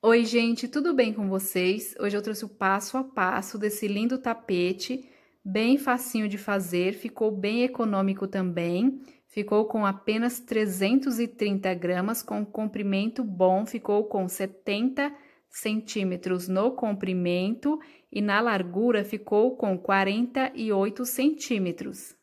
Oi, gente, tudo bem com vocês? Hoje eu trouxe o passo a passo desse lindo tapete, bem facinho de fazer, ficou bem econômico também. Ficou com apenas 330 gramas, com comprimento bom, ficou com 70 centímetros no comprimento e na largura ficou com 48 centímetros.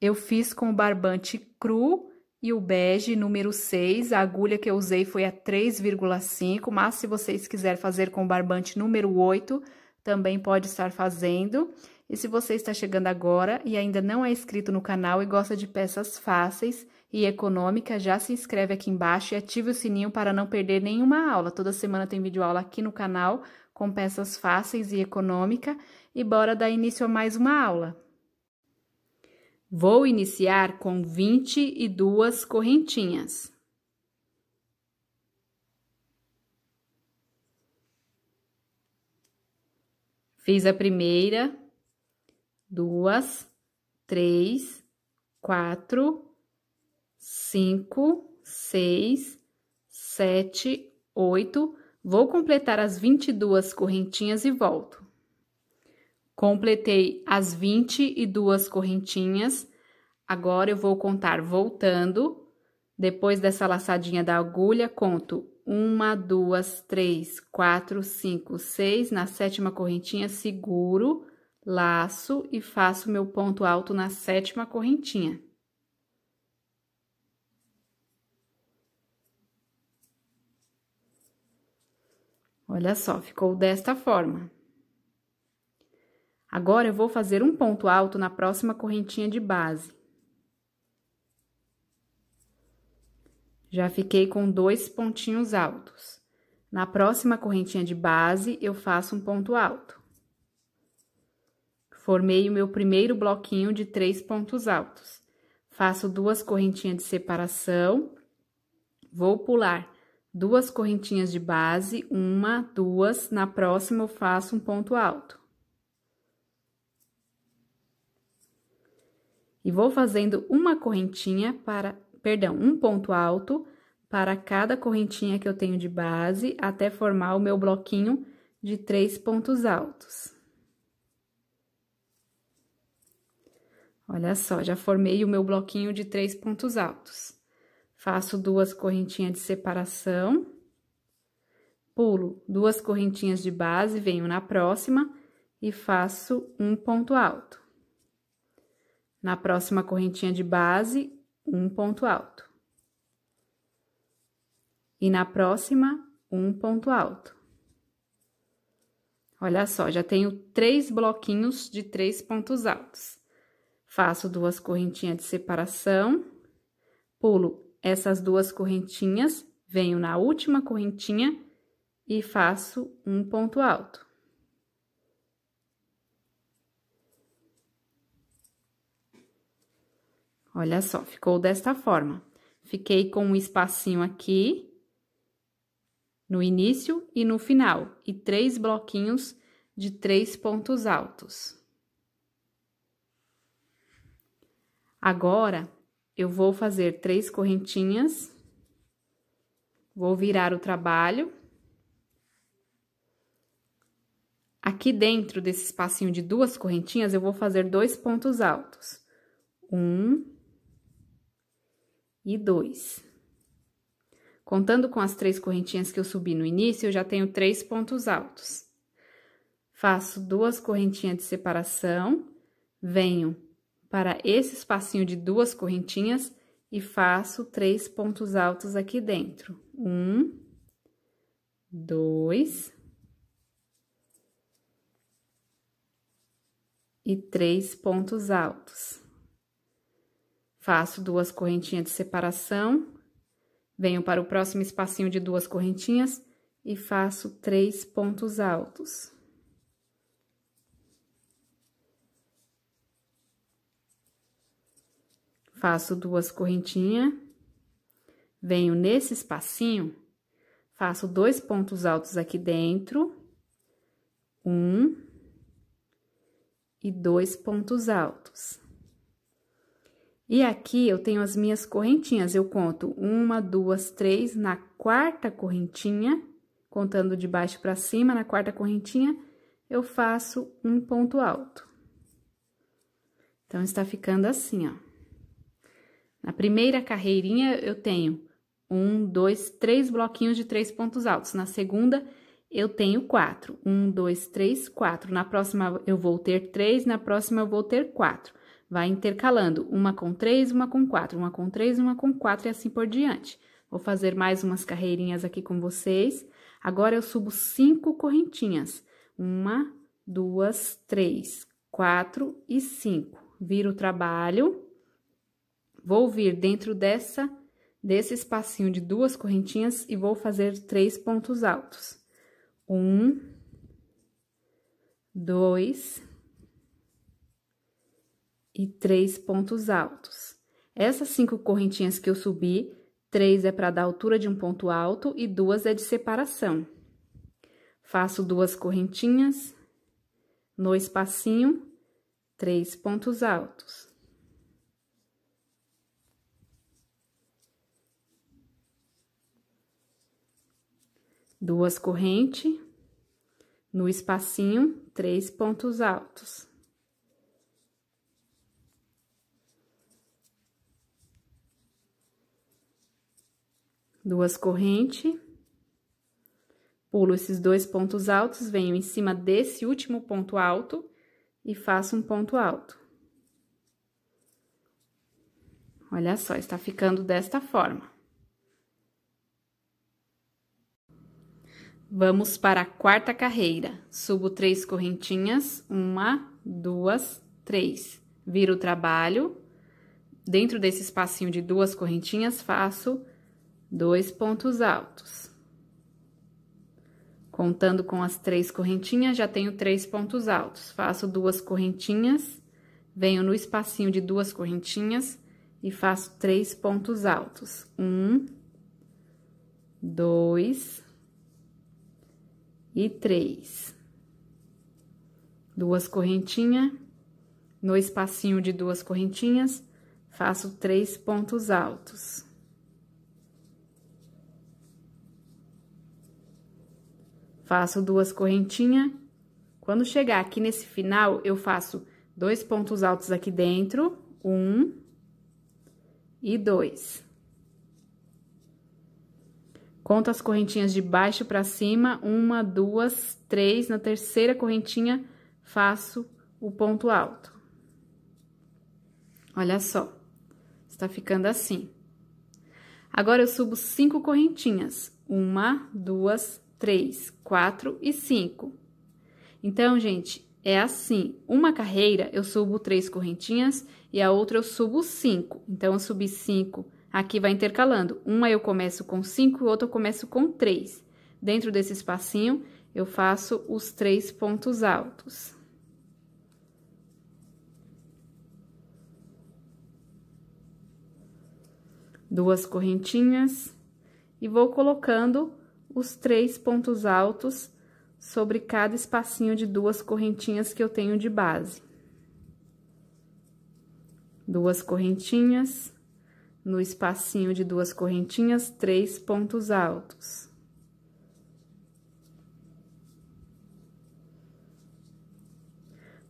Eu fiz com o barbante cru, e o bege número 6, a agulha que eu usei foi a 3,5, mas se vocês quiserem fazer com o barbante número 8, também pode estar fazendo. E se você está chegando agora e ainda não é inscrito no canal e gosta de peças fáceis e econômicas, já se inscreve aqui embaixo e ative o sininho para não perder nenhuma aula. Toda semana tem vídeo aula aqui no canal com peças fáceis e econômica. E bora dar início a mais uma aula. Vou iniciar com 22 correntinhas. Fiz a primeira, duas, três, quatro, cinco, seis, sete, oito. Vou completar as 22 correntinhas e volto. Completei as 22 correntinhas. Agora eu vou contar voltando. Depois dessa laçadinha da agulha, conto uma, duas, três, quatro, cinco, seis. Na sétima correntinha, seguro, laço e faço meu ponto alto na sétima correntinha. Olha só, ficou desta forma. Agora eu vou fazer um ponto alto na próxima correntinha de base. Já fiquei com dois pontinhos altos. Na próxima correntinha de base, eu faço um ponto alto. Formei o meu primeiro bloquinho de três pontos altos. Faço duas correntinhas de separação. Vou pular duas correntinhas de base, uma, duas. Na próxima, eu faço um ponto alto. e vou fazendo uma correntinha para, perdão, um ponto alto para cada correntinha que eu tenho de base até formar o meu bloquinho de três pontos altos. Olha só, já formei o meu bloquinho de três pontos altos. Faço duas correntinhas de separação, pulo duas correntinhas de base, venho na próxima e faço um ponto alto. Na próxima correntinha de base, um ponto alto. E na próxima, um ponto alto. Olha só, já tenho três bloquinhos de três pontos altos. Faço duas correntinhas de separação, pulo essas duas correntinhas, venho na última correntinha e faço um ponto alto. Olha só, ficou desta forma. Fiquei com um espacinho aqui, no início e no final, e três bloquinhos de três pontos altos. Agora, eu vou fazer três correntinhas, vou virar o trabalho. Aqui dentro desse espacinho de duas correntinhas, eu vou fazer dois pontos altos. Um, e dois. Contando com as três correntinhas que eu subi no início, eu já tenho três pontos altos. Faço duas correntinhas de separação, venho para esse espacinho de duas correntinhas e faço três pontos altos aqui dentro. Um, dois... E três pontos altos. Faço duas correntinhas de separação, venho para o próximo espacinho de duas correntinhas e faço três pontos altos. Faço duas correntinhas, venho nesse espacinho, faço dois pontos altos aqui dentro, um e dois pontos altos. E aqui eu tenho as minhas correntinhas, eu conto uma, duas, três, na quarta correntinha, contando de baixo para cima, na quarta correntinha, eu faço um ponto alto. Então, está ficando assim, ó. Na primeira carreirinha, eu tenho um, dois, três bloquinhos de três pontos altos. Na segunda, eu tenho quatro. Um, dois, três, quatro. Na próxima, eu vou ter três, na próxima, eu vou ter quatro. Vai intercalando uma com três, uma com quatro, uma com três, uma com quatro e assim por diante. Vou fazer mais umas carreirinhas aqui com vocês. Agora, eu subo cinco correntinhas. Uma, duas, três, quatro e cinco. Viro o trabalho. Vou vir dentro dessa, desse espacinho de duas correntinhas e vou fazer três pontos altos. Um, dois, e três pontos altos. Essas cinco correntinhas que eu subi, três é para dar altura de um ponto alto e duas é de separação. Faço duas correntinhas no espacinho, três pontos altos. Duas correntes, no espacinho, três pontos altos. duas correntes, pulo esses dois pontos altos, venho em cima desse último ponto alto e faço um ponto alto. Olha só, está ficando desta forma. Vamos para a quarta carreira. Subo três correntinhas, uma, duas, três. Viro o trabalho. Dentro desse espacinho de duas correntinhas, faço dois pontos altos. Contando com as três correntinhas, já tenho três pontos altos. Faço duas correntinhas, venho no espacinho de duas correntinhas e faço três pontos altos. Um, dois e três. Duas correntinhas, no espacinho de duas correntinhas, faço três pontos altos. Faço duas correntinhas. Quando chegar aqui nesse final, eu faço dois pontos altos aqui dentro, um e dois. Conto as correntinhas de baixo para cima, uma, duas, três. Na terceira correntinha, faço o ponto alto. Olha só, está ficando assim. Agora, eu subo cinco correntinhas. Uma, duas, três, quatro e cinco. Então, gente, é assim. Uma carreira, eu subo três correntinhas e a outra eu subo cinco. Então, eu subi cinco. aqui vai intercalando. Uma eu começo com cinco, e outra eu começo com três. Dentro desse espacinho, eu faço os três pontos altos. Duas correntinhas e vou colocando os três pontos altos sobre cada espacinho de duas correntinhas que eu tenho de base. Duas correntinhas, no espacinho de duas correntinhas, três pontos altos.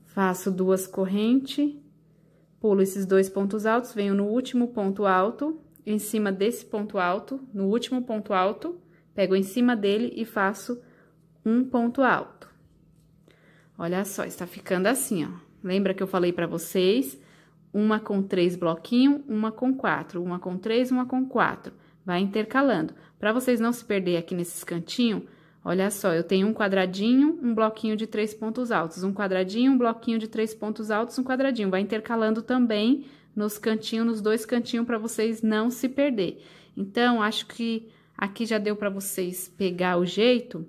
Faço duas correntes, pulo esses dois pontos altos, venho no último ponto alto, em cima desse ponto alto, no último ponto alto, Pego em cima dele e faço um ponto alto. Olha só, está ficando assim, ó. Lembra que eu falei para vocês? Uma com três bloquinho, uma com quatro, uma com três, uma com quatro. Vai intercalando. Para vocês não se perderem aqui nesses cantinhos, olha só, eu tenho um quadradinho, um bloquinho de três pontos altos, um quadradinho, um bloquinho de três pontos altos, um quadradinho. Vai intercalando também nos cantinhos, nos dois cantinhos, para vocês não se perder. Então, acho que Aqui já deu para vocês pegar o jeito.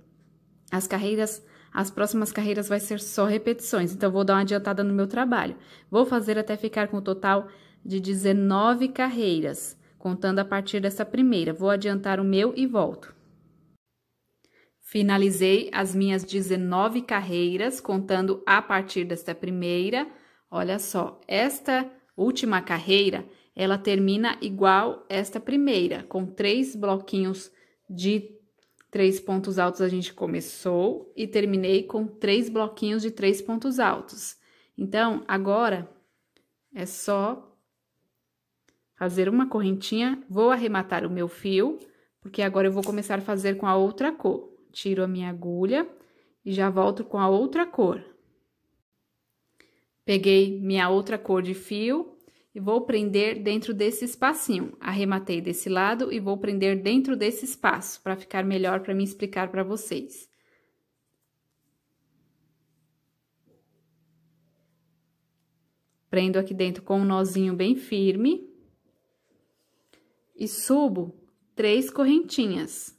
As carreiras, as próximas carreiras vai ser só repetições, então vou dar uma adiantada no meu trabalho. Vou fazer até ficar com o total de 19 carreiras, contando a partir dessa primeira. Vou adiantar o meu e volto. Finalizei as minhas 19 carreiras, contando a partir desta primeira. Olha só, esta última carreira ela termina igual esta primeira, com três bloquinhos de três pontos altos a gente começou e terminei com três bloquinhos de três pontos altos. Então, agora é só fazer uma correntinha, vou arrematar o meu fio, porque agora eu vou começar a fazer com a outra cor. Tiro a minha agulha e já volto com a outra cor. Peguei minha outra cor de fio, e vou prender dentro desse espacinho. Arrematei desse lado e vou prender dentro desse espaço, para ficar melhor para me explicar para vocês. Prendo aqui dentro com um nozinho bem firme. E subo três correntinhas.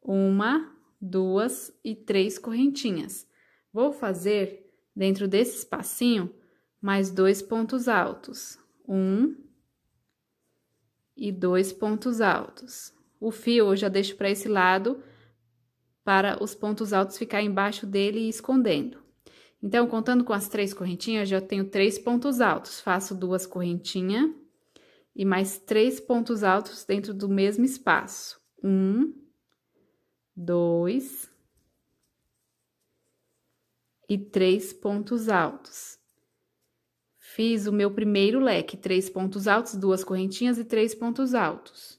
Uma, duas e três correntinhas. Vou fazer, dentro desse espacinho, mais dois pontos altos um e dois pontos altos. O fio eu já deixo para esse lado para os pontos altos ficar embaixo dele e escondendo. Então, contando com as três correntinhas, já tenho três pontos altos. Faço duas correntinhas e mais três pontos altos dentro do mesmo espaço. Um, dois e três pontos altos. Fiz o meu primeiro leque, três pontos altos, duas correntinhas e três pontos altos.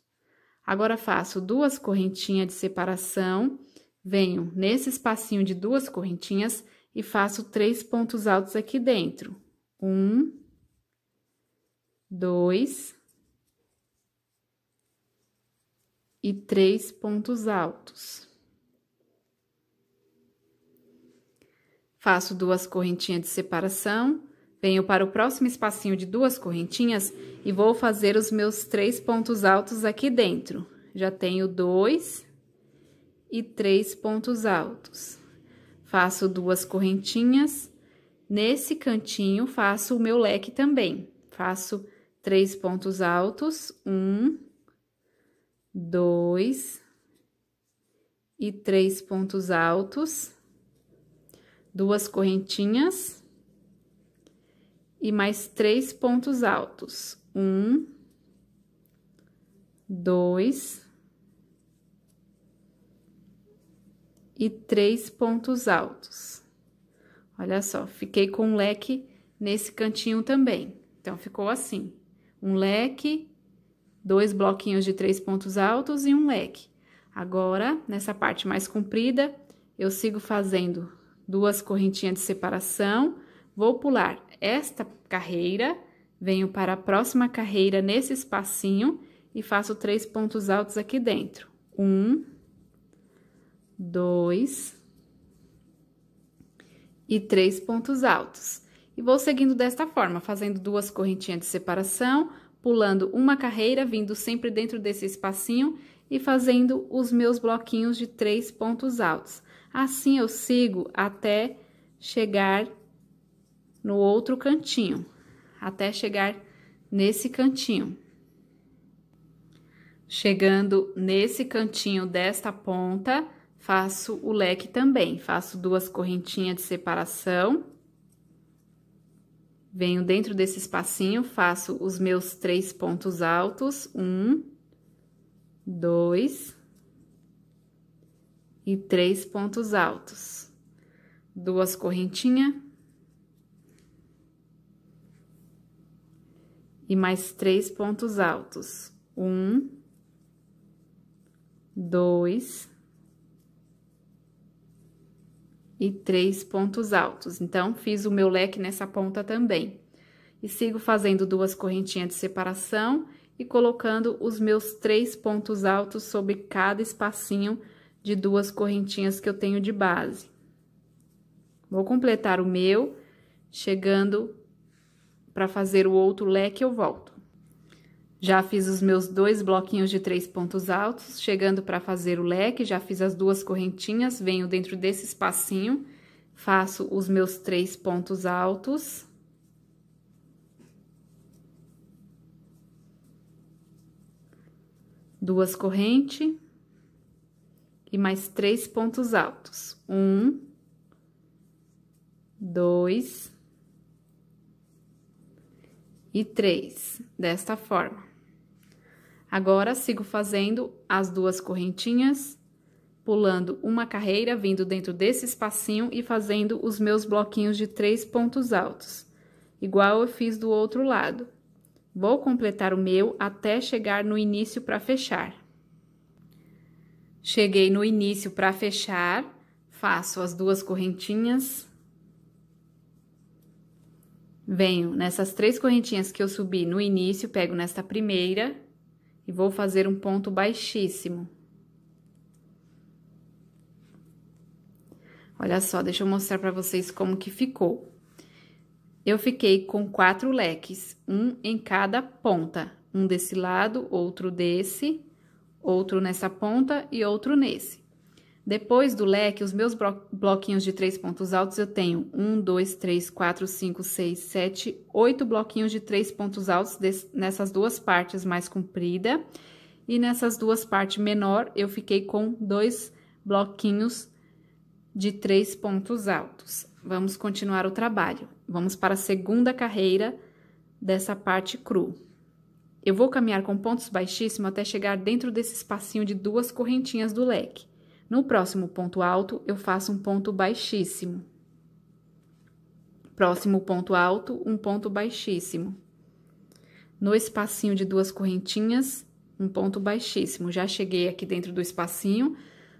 Agora, faço duas correntinhas de separação, venho nesse espacinho de duas correntinhas e faço três pontos altos aqui dentro. Um, dois e três pontos altos. Faço duas correntinhas de separação, Venho para o próximo espacinho de duas correntinhas e vou fazer os meus três pontos altos aqui dentro. Já tenho dois e três pontos altos. Faço duas correntinhas. Nesse cantinho, faço o meu leque também. Faço três pontos altos. Um, dois e três pontos altos. Duas correntinhas e mais três pontos altos. Um, dois e três pontos altos. Olha só, fiquei com um leque nesse cantinho também. Então, ficou assim. Um leque, dois bloquinhos de três pontos altos e um leque. Agora, nessa parte mais comprida, eu sigo fazendo duas correntinhas de separação, vou pular esta carreira, venho para a próxima carreira nesse espacinho e faço três pontos altos aqui dentro. Um, dois e três pontos altos. E vou seguindo desta forma, fazendo duas correntinhas de separação, pulando uma carreira, vindo sempre dentro desse espacinho e fazendo os meus bloquinhos de três pontos altos. Assim eu sigo até chegar no outro cantinho, até chegar nesse cantinho. Chegando nesse cantinho desta ponta, faço o leque também, faço duas correntinhas de separação. Venho dentro desse espacinho, faço os meus três pontos altos, um, dois e três pontos altos. Duas correntinhas, e mais três pontos altos. Um, dois e três pontos altos. Então, fiz o meu leque nessa ponta também. E sigo fazendo duas correntinhas de separação e colocando os meus três pontos altos sobre cada espacinho de duas correntinhas que eu tenho de base. Vou completar o meu, chegando para fazer o outro leque, eu volto. Já fiz os meus dois bloquinhos de três pontos altos, chegando para fazer o leque, já fiz as duas correntinhas, venho dentro desse espacinho, faço os meus três pontos altos. Duas correntes e mais três pontos altos. Um, dois, e 3, desta forma. Agora, sigo fazendo as duas correntinhas, pulando uma carreira, vindo dentro desse espacinho e fazendo os meus bloquinhos de três pontos altos, igual eu fiz do outro lado. Vou completar o meu até chegar no início para fechar. Cheguei no início para fechar, faço as duas correntinhas, Venho nessas três correntinhas que eu subi no início, pego nesta primeira e vou fazer um ponto baixíssimo. Olha só, deixa eu mostrar para vocês como que ficou. Eu fiquei com quatro leques, um em cada ponta, um desse lado, outro desse, outro nessa ponta e outro nesse. Depois do leque, os meus bloquinhos de três pontos altos, eu tenho um, dois, três, quatro, cinco, seis, sete, oito bloquinhos de três pontos altos nessas duas partes mais comprida. E nessas duas partes menor, eu fiquei com dois bloquinhos de três pontos altos. Vamos continuar o trabalho. Vamos para a segunda carreira dessa parte cru. Eu vou caminhar com pontos baixíssimos até chegar dentro desse espacinho de duas correntinhas do leque. No próximo ponto alto, eu faço um ponto baixíssimo. Próximo ponto alto, um ponto baixíssimo. No espacinho de duas correntinhas, um ponto baixíssimo. Já cheguei aqui dentro do espacinho,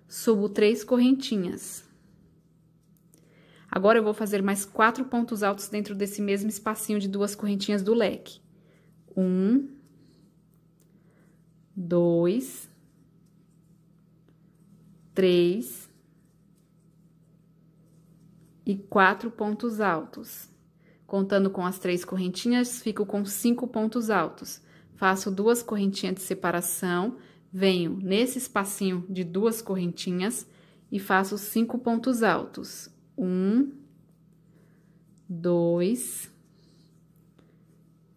subo três correntinhas. Agora, eu vou fazer mais quatro pontos altos dentro desse mesmo espacinho de duas correntinhas do leque. Um, dois, três e quatro pontos altos. Contando com as três correntinhas, fico com cinco pontos altos. Faço duas correntinhas de separação, venho nesse espacinho de duas correntinhas e faço cinco pontos altos. Um, dois,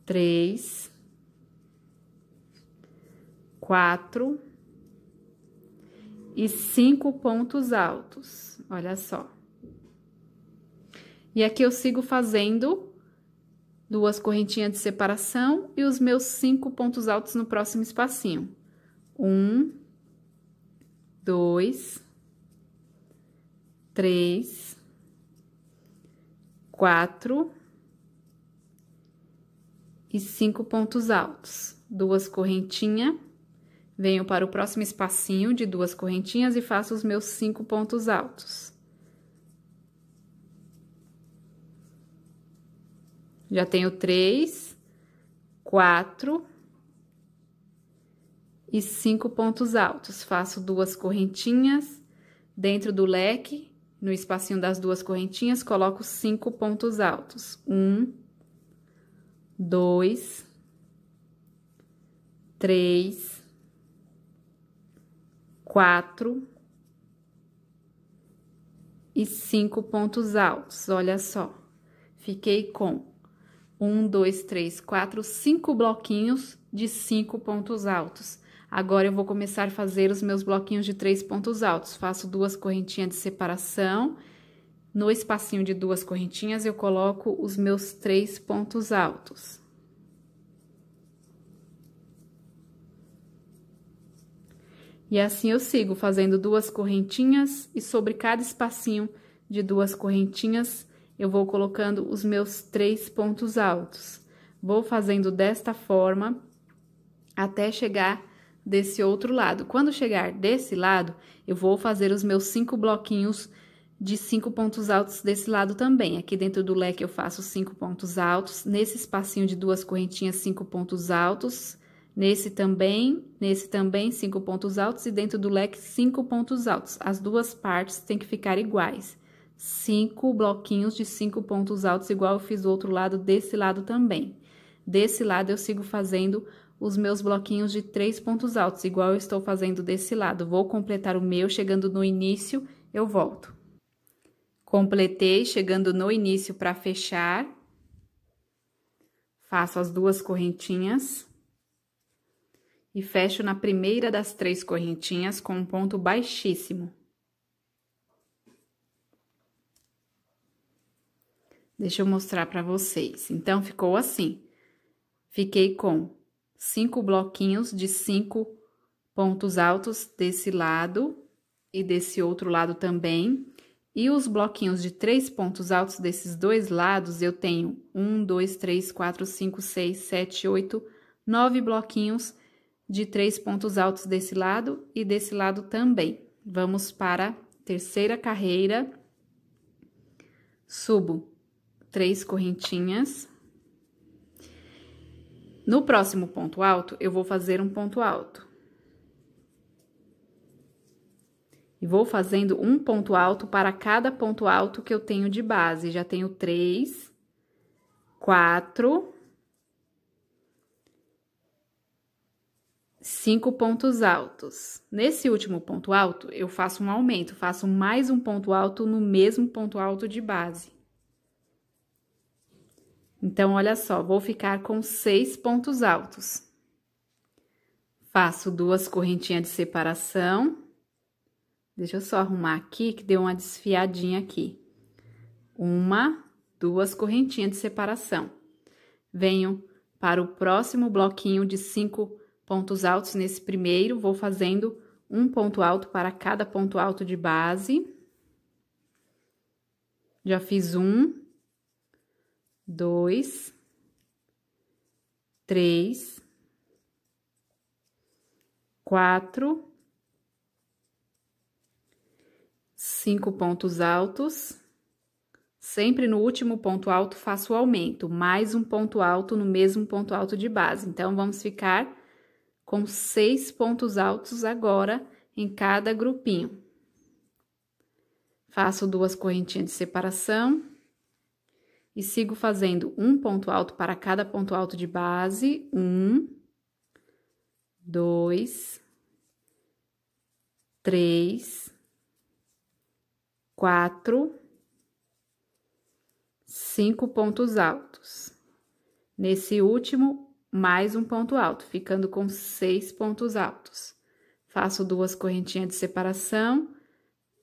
três, quatro, e cinco pontos altos. Olha só. E aqui eu sigo fazendo duas correntinhas de separação e os meus cinco pontos altos no próximo espacinho. Um, dois, três, quatro e cinco pontos altos. Duas correntinhas Venho para o próximo espacinho de duas correntinhas e faço os meus cinco pontos altos. Já tenho três, quatro e cinco pontos altos. Faço duas correntinhas dentro do leque, no espacinho das duas correntinhas, coloco cinco pontos altos. Um, dois, três, quatro e cinco pontos altos. Olha só, fiquei com um, dois, três, quatro, cinco bloquinhos de cinco pontos altos. Agora eu vou começar a fazer os meus bloquinhos de três pontos altos. Faço duas correntinhas de separação. No espacinho de duas correntinhas, eu coloco os meus três pontos altos. E assim eu sigo fazendo duas correntinhas e sobre cada espacinho de duas correntinhas eu vou colocando os meus três pontos altos. Vou fazendo desta forma até chegar desse outro lado. Quando chegar desse lado, eu vou fazer os meus cinco bloquinhos de cinco pontos altos desse lado também. Aqui dentro do leque eu faço cinco pontos altos, nesse espacinho de duas correntinhas, cinco pontos altos Nesse também, nesse também cinco pontos altos e dentro do leque cinco pontos altos. As duas partes têm que ficar iguais. Cinco bloquinhos de cinco pontos altos, igual eu fiz o outro lado desse lado também. Desse lado eu sigo fazendo os meus bloquinhos de três pontos altos, igual eu estou fazendo desse lado. Vou completar o meu, chegando no início, eu volto. Completei, chegando no início para fechar. Faço as duas correntinhas e fecho na primeira das três correntinhas com um ponto baixíssimo. Deixa eu mostrar para vocês. Então, ficou assim. Fiquei com cinco bloquinhos de cinco pontos altos desse lado e desse outro lado também. E os bloquinhos de três pontos altos desses dois lados, eu tenho um, dois, três, quatro, cinco, seis, sete, oito, nove bloquinhos de três pontos altos desse lado e desse lado também. Vamos para a terceira carreira. Subo três correntinhas. No próximo ponto alto, eu vou fazer um ponto alto. E vou fazendo um ponto alto para cada ponto alto que eu tenho de base. Já tenho três, quatro cinco pontos altos. Nesse último ponto alto, eu faço um aumento, faço mais um ponto alto no mesmo ponto alto de base. Então, olha só, vou ficar com seis pontos altos. Faço duas correntinhas de separação. Deixa eu só arrumar aqui, que deu uma desfiadinha aqui. Uma, duas correntinhas de separação. Venho para o próximo bloquinho de cinco pontos altos nesse primeiro, vou fazendo um ponto alto para cada ponto alto de base. Já fiz um, dois, três, quatro, cinco pontos altos. Sempre no último ponto alto faço o aumento, mais um ponto alto no mesmo ponto alto de base. Então, vamos ficar com seis pontos altos agora em cada grupinho. Faço duas correntinhas de separação e sigo fazendo um ponto alto para cada ponto alto de base. Um, dois, três, quatro, cinco pontos altos. Nesse último, mais um ponto alto, ficando com seis pontos altos. Faço duas correntinhas de separação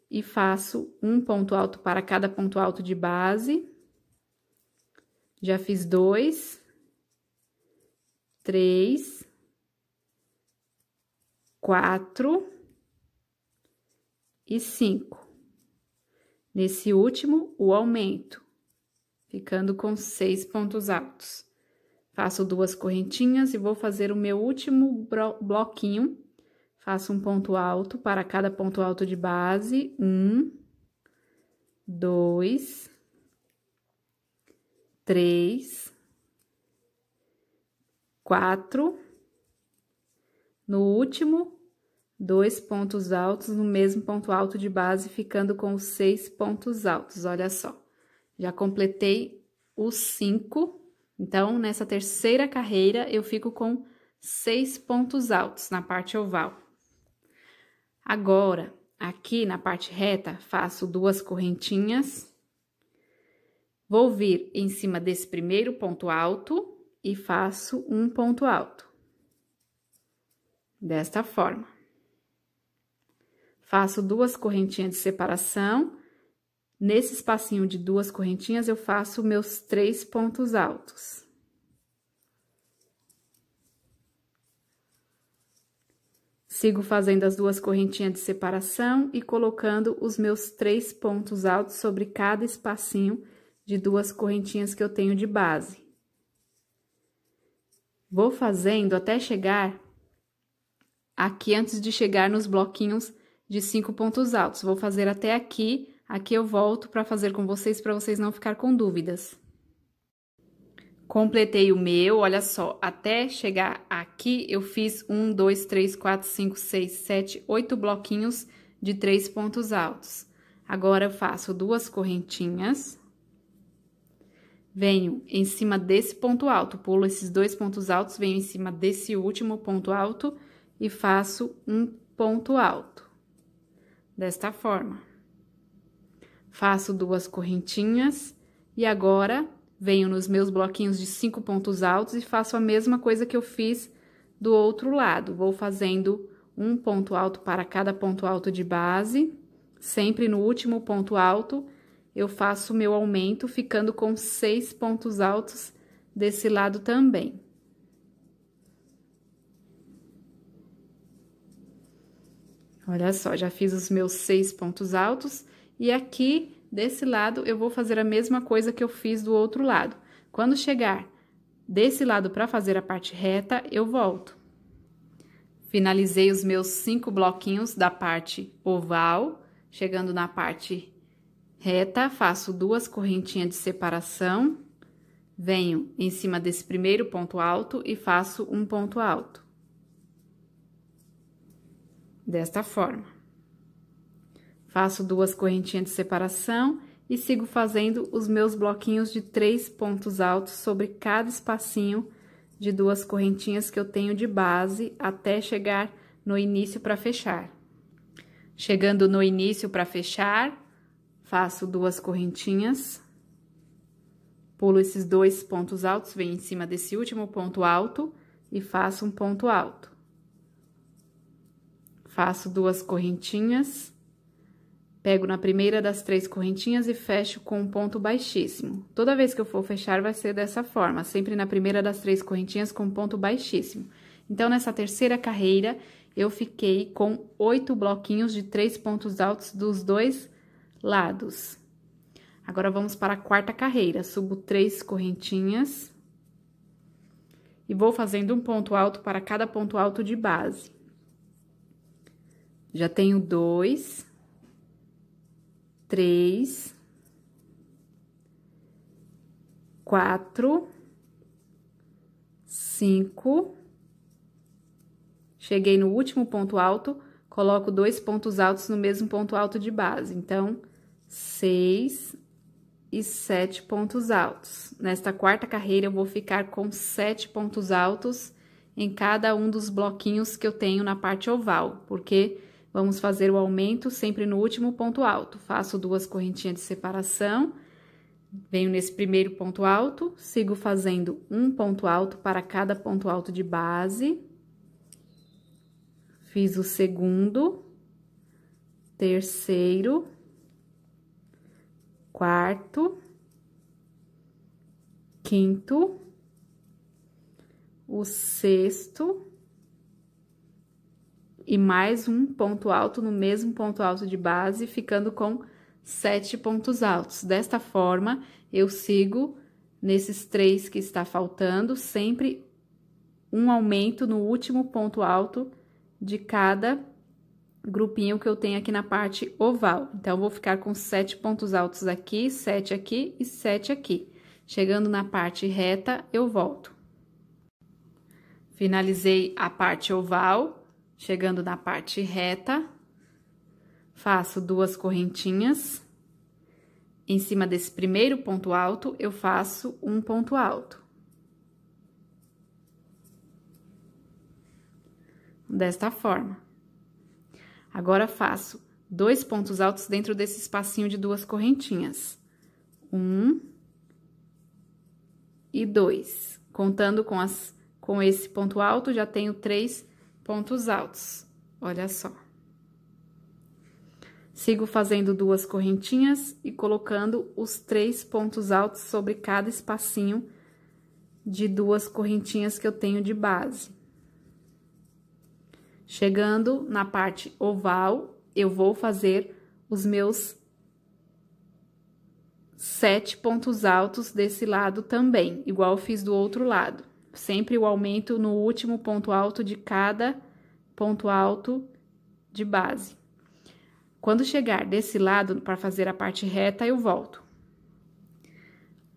e faço um ponto alto para cada ponto alto de base. Já fiz dois, três, quatro e cinco. Nesse último, o aumento, ficando com seis pontos altos. Faço duas correntinhas e vou fazer o meu último bloquinho. Faço um ponto alto para cada ponto alto de base. Um, dois, três, quatro. No último, dois pontos altos no mesmo ponto alto de base, ficando com seis pontos altos. Olha só, já completei os cinco então, nessa terceira carreira, eu fico com seis pontos altos na parte oval. Agora, aqui na parte reta, faço duas correntinhas. Vou vir em cima desse primeiro ponto alto e faço um ponto alto. Desta forma. Faço duas correntinhas de separação Nesse espacinho de duas correntinhas, eu faço meus três pontos altos. Sigo fazendo as duas correntinhas de separação e colocando os meus três pontos altos sobre cada espacinho de duas correntinhas que eu tenho de base. Vou fazendo até chegar aqui antes de chegar nos bloquinhos de cinco pontos altos. Vou fazer até aqui Aqui eu volto para fazer com vocês, para vocês não ficar com dúvidas. Completei o meu, olha só, até chegar aqui eu fiz um, dois, três, quatro, cinco, seis, sete, oito bloquinhos de três pontos altos. Agora eu faço duas correntinhas, venho em cima desse ponto alto, pulo esses dois pontos altos, venho em cima desse último ponto alto e faço um ponto alto, desta forma. Faço duas correntinhas e agora venho nos meus bloquinhos de cinco pontos altos e faço a mesma coisa que eu fiz do outro lado. Vou fazendo um ponto alto para cada ponto alto de base. Sempre no último ponto alto, eu faço meu aumento, ficando com seis pontos altos desse lado também. Olha só, já fiz os meus seis pontos altos. E aqui, desse lado, eu vou fazer a mesma coisa que eu fiz do outro lado. Quando chegar desse lado para fazer a parte reta, eu volto. Finalizei os meus cinco bloquinhos da parte oval, chegando na parte reta, faço duas correntinhas de separação, venho em cima desse primeiro ponto alto e faço um ponto alto. Desta forma. Faço duas correntinhas de separação e sigo fazendo os meus bloquinhos de três pontos altos sobre cada espacinho de duas correntinhas que eu tenho de base até chegar no início para fechar. Chegando no início para fechar, faço duas correntinhas, pulo esses dois pontos altos, venho em cima desse último ponto alto e faço um ponto alto. Faço duas correntinhas, Pego na primeira das três correntinhas e fecho com um ponto baixíssimo. Toda vez que eu for fechar, vai ser dessa forma, sempre na primeira das três correntinhas com um ponto baixíssimo. Então, nessa terceira carreira, eu fiquei com oito bloquinhos de três pontos altos dos dois lados. Agora, vamos para a quarta carreira. Subo três correntinhas e vou fazendo um ponto alto para cada ponto alto de base. Já tenho dois três, quatro, cinco. Cheguei no último ponto alto, coloco dois pontos altos no mesmo ponto alto de base. Então, seis e sete pontos altos. Nesta quarta carreira, eu vou ficar com sete pontos altos em cada um dos bloquinhos que eu tenho na parte oval, porque Vamos fazer o aumento sempre no último ponto alto. Faço duas correntinhas de separação, venho nesse primeiro ponto alto, sigo fazendo um ponto alto para cada ponto alto de base. Fiz o segundo, terceiro, quarto, quinto, o sexto, e mais um ponto alto no mesmo ponto alto de base, ficando com sete pontos altos. Desta forma, eu sigo nesses três que está faltando, sempre um aumento no último ponto alto de cada grupinho que eu tenho aqui na parte oval. Então, vou ficar com sete pontos altos aqui, sete aqui e sete aqui. Chegando na parte reta, eu volto. Finalizei a parte oval, Chegando na parte reta, faço duas correntinhas. Em cima desse primeiro ponto alto, eu faço um ponto alto. Desta forma. Agora, faço dois pontos altos dentro desse espacinho de duas correntinhas. Um e dois. Contando com, as, com esse ponto alto, já tenho três pontos altos, olha só. Sigo fazendo duas correntinhas e colocando os três pontos altos sobre cada espacinho de duas correntinhas que eu tenho de base. Chegando na parte oval, eu vou fazer os meus sete pontos altos desse lado também, igual eu fiz do outro lado sempre o aumento no último ponto alto de cada ponto alto de base. Quando chegar desse lado para fazer a parte reta, eu volto.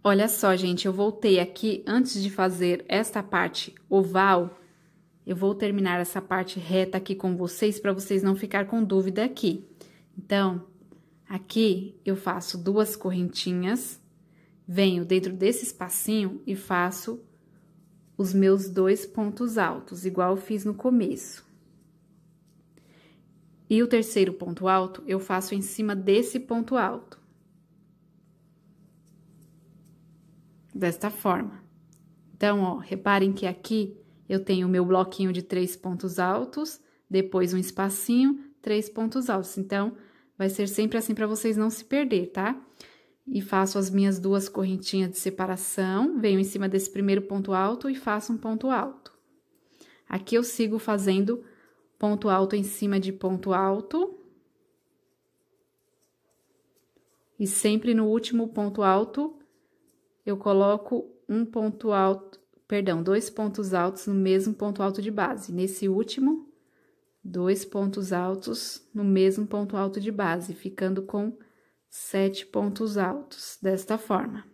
Olha só, gente, eu voltei aqui antes de fazer esta parte oval. Eu vou terminar essa parte reta aqui com vocês para vocês não ficar com dúvida aqui. Então, aqui eu faço duas correntinhas, venho dentro desse espacinho e faço os meus dois pontos altos, igual eu fiz no começo. E o terceiro ponto alto, eu faço em cima desse ponto alto. Desta forma. Então, ó, reparem que aqui eu tenho o meu bloquinho de três pontos altos, depois um espacinho, três pontos altos. Então, vai ser sempre assim para vocês não se perder, tá? Tá? e faço as minhas duas correntinhas de separação, venho em cima desse primeiro ponto alto e faço um ponto alto. Aqui eu sigo fazendo ponto alto em cima de ponto alto. E sempre no último ponto alto, eu coloco um ponto alto, perdão, dois pontos altos no mesmo ponto alto de base. Nesse último, dois pontos altos no mesmo ponto alto de base, ficando com sete pontos altos, desta forma.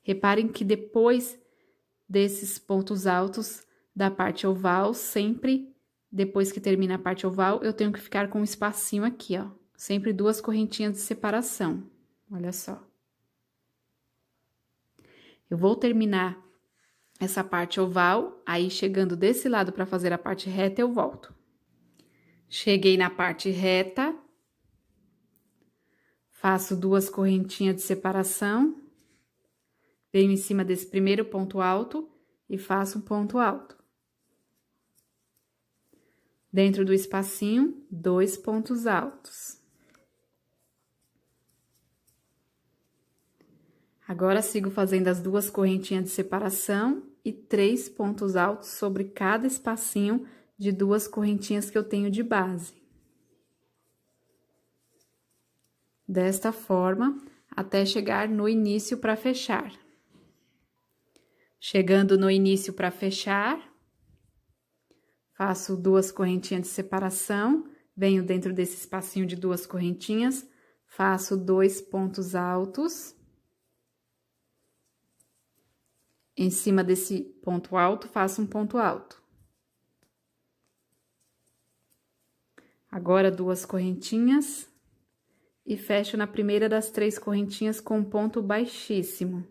Reparem que depois desses pontos altos da parte oval, sempre depois que termina a parte oval, eu tenho que ficar com um espacinho aqui, ó. Sempre duas correntinhas de separação, olha só. Eu vou terminar essa parte oval, aí chegando desse lado para fazer a parte reta, eu volto. Cheguei na parte reta, Faço duas correntinhas de separação, venho em cima desse primeiro ponto alto e faço um ponto alto. Dentro do espacinho, dois pontos altos. Agora, sigo fazendo as duas correntinhas de separação e três pontos altos sobre cada espacinho de duas correntinhas que eu tenho de base. desta forma até chegar no início para fechar. Chegando no início para fechar, faço duas correntinhas de separação, venho dentro desse espacinho de duas correntinhas, faço dois pontos altos. Em cima desse ponto alto, faço um ponto alto. Agora, duas correntinhas e fecho na primeira das três correntinhas com um ponto baixíssimo.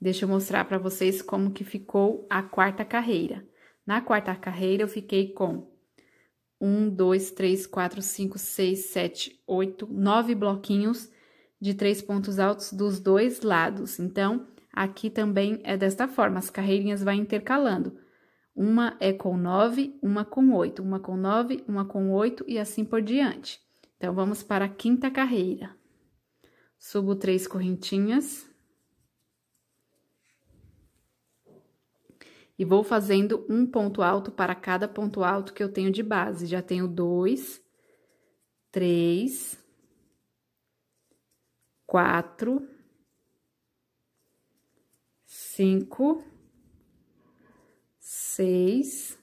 Deixa eu mostrar para vocês como que ficou a quarta carreira. Na quarta carreira, eu fiquei com 1, 2, 3, 4, 5, 6, 7, 8, 9 bloquinhos de três pontos altos dos dois lados. Então, aqui também é desta forma, as carreirinhas vai intercalando. Uma é com 9, uma com 8, uma com 9, uma com 8 e assim por diante. Então, vamos para a quinta carreira. Subo três correntinhas. E vou fazendo um ponto alto para cada ponto alto que eu tenho de base. Já tenho dois, três, quatro, cinco, seis.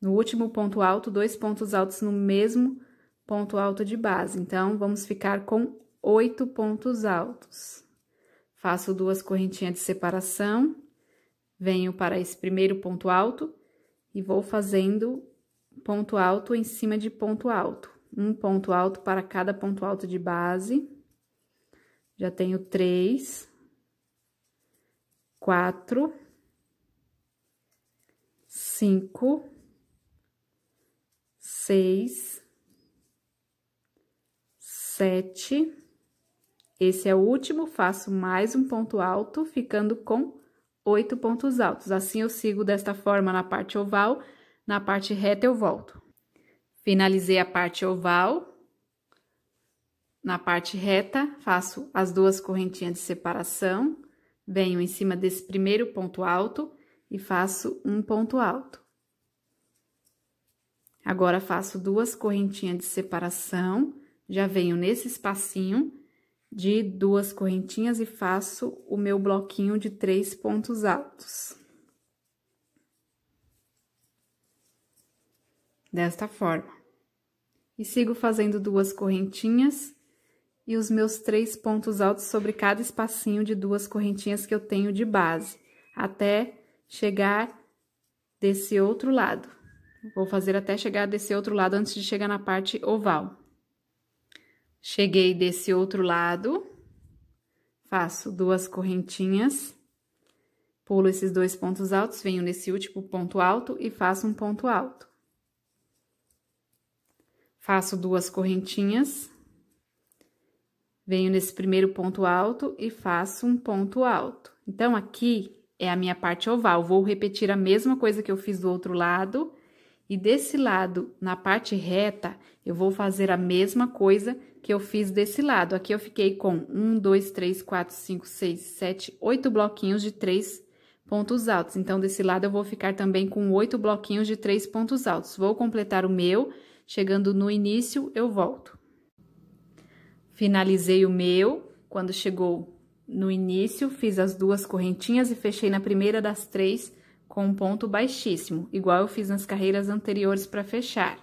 No último ponto alto, dois pontos altos no mesmo ponto alto de base. Então, vamos ficar com oito pontos altos. Faço duas correntinhas de separação, venho para esse primeiro ponto alto e vou fazendo ponto alto em cima de ponto alto. Um ponto alto para cada ponto alto de base. Já tenho três, quatro, cinco, seis, sete. Esse é o último, faço mais um ponto alto, ficando com oito pontos altos. Assim, eu sigo desta forma na parte oval, na parte reta eu volto. Finalizei a parte oval. Na parte reta, faço as duas correntinhas de separação, venho em cima desse primeiro ponto alto e faço um ponto alto. Agora, faço duas correntinhas de separação, já venho nesse espacinho de duas correntinhas e faço o meu bloquinho de três pontos altos. Desta forma. E sigo fazendo duas correntinhas e os meus três pontos altos sobre cada espacinho de duas correntinhas que eu tenho de base, até chegar desse outro lado. Vou fazer até chegar desse outro lado antes de chegar na parte oval. Cheguei desse outro lado, faço duas correntinhas, pulo esses dois pontos altos, venho nesse último ponto alto e faço um ponto alto. Faço duas correntinhas, venho nesse primeiro ponto alto e faço um ponto alto. Então, aqui é a minha parte oval, vou repetir a mesma coisa que eu fiz do outro lado, e desse lado, na parte reta, eu vou fazer a mesma coisa que eu fiz desse lado. Aqui eu fiquei com um, dois, três, quatro, cinco, seis, sete, oito bloquinhos de três pontos altos. Então, desse lado eu vou ficar também com oito bloquinhos de três pontos altos. Vou completar o meu, chegando no início, eu volto. Finalizei o meu, quando chegou no início, fiz as duas correntinhas e fechei na primeira das três com um ponto baixíssimo, igual eu fiz nas carreiras anteriores para fechar.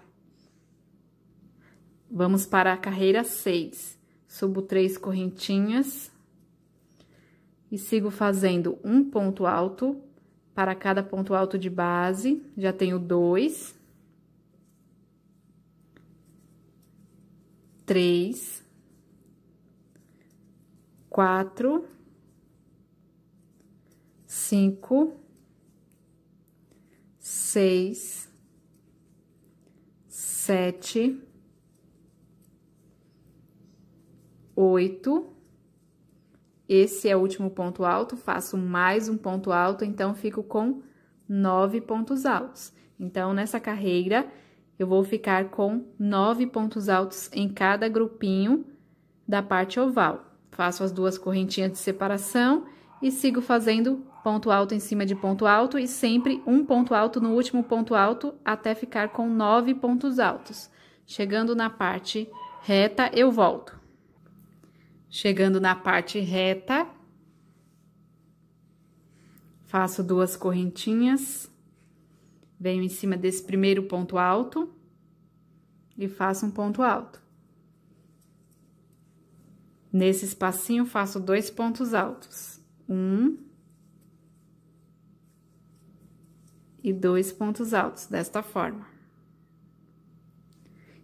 Vamos para a carreira 6. Subo três correntinhas e sigo fazendo um ponto alto para cada ponto alto de base, já tenho dois, três, quatro, cinco, seis, sete, oito. Esse é o último ponto alto, faço mais um ponto alto, então fico com nove pontos altos. Então, nessa carreira, eu vou ficar com nove pontos altos em cada grupinho da parte oval. Faço as duas correntinhas de separação e sigo fazendo ponto alto em cima de ponto alto e sempre um ponto alto no último ponto alto até ficar com nove pontos altos. Chegando na parte reta, eu volto. Chegando na parte reta, faço duas correntinhas, venho em cima desse primeiro ponto alto e faço um ponto alto. Nesse espacinho, faço dois pontos altos. Um, e dois pontos altos, desta forma.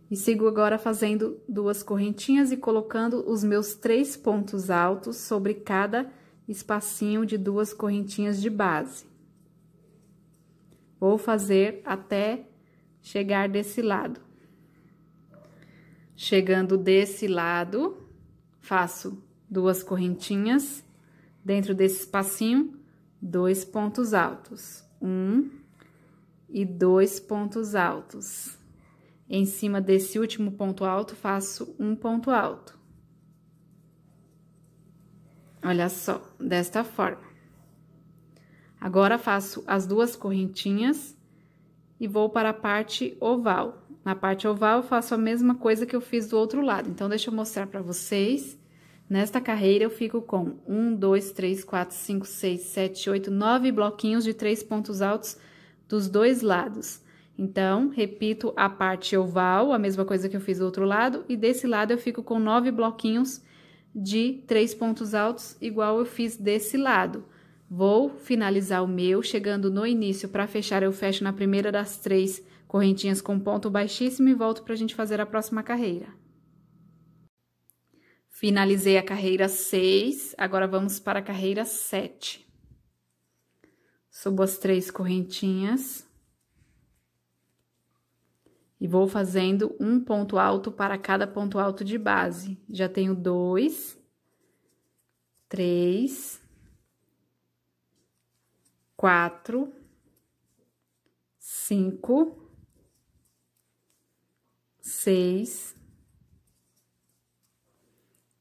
E sigo agora fazendo duas correntinhas e colocando os meus três pontos altos sobre cada espacinho de duas correntinhas de base. Vou fazer até chegar desse lado. Chegando desse lado, faço duas correntinhas, dentro desse espacinho, dois pontos altos. Um, e dois pontos altos. Em cima desse último ponto alto, faço um ponto alto. Olha só, desta forma. Agora, faço as duas correntinhas e vou para a parte oval. Na parte oval, eu faço a mesma coisa que eu fiz do outro lado. Então, deixa eu mostrar para vocês. Nesta carreira, eu fico com um, dois, três, quatro, cinco, seis, sete, oito, nove bloquinhos de três pontos altos dos dois lados. Então, repito a parte oval, a mesma coisa que eu fiz do outro lado, e desse lado eu fico com nove bloquinhos de três pontos altos, igual eu fiz desse lado. Vou finalizar o meu, chegando no início, para fechar eu fecho na primeira das três correntinhas com ponto baixíssimo e volto para a gente fazer a próxima carreira. Finalizei a carreira 6, agora vamos para a carreira 7. Subo as três correntinhas. E vou fazendo um ponto alto para cada ponto alto de base. Já tenho dois, três, quatro, cinco, seis,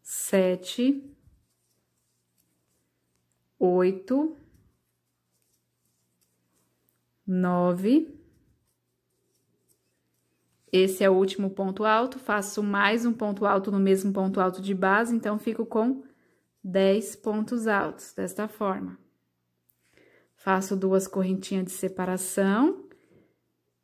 sete, oito, nove. Esse é o último ponto alto, faço mais um ponto alto no mesmo ponto alto de base, então fico com 10 pontos altos, desta forma. Faço duas correntinhas de separação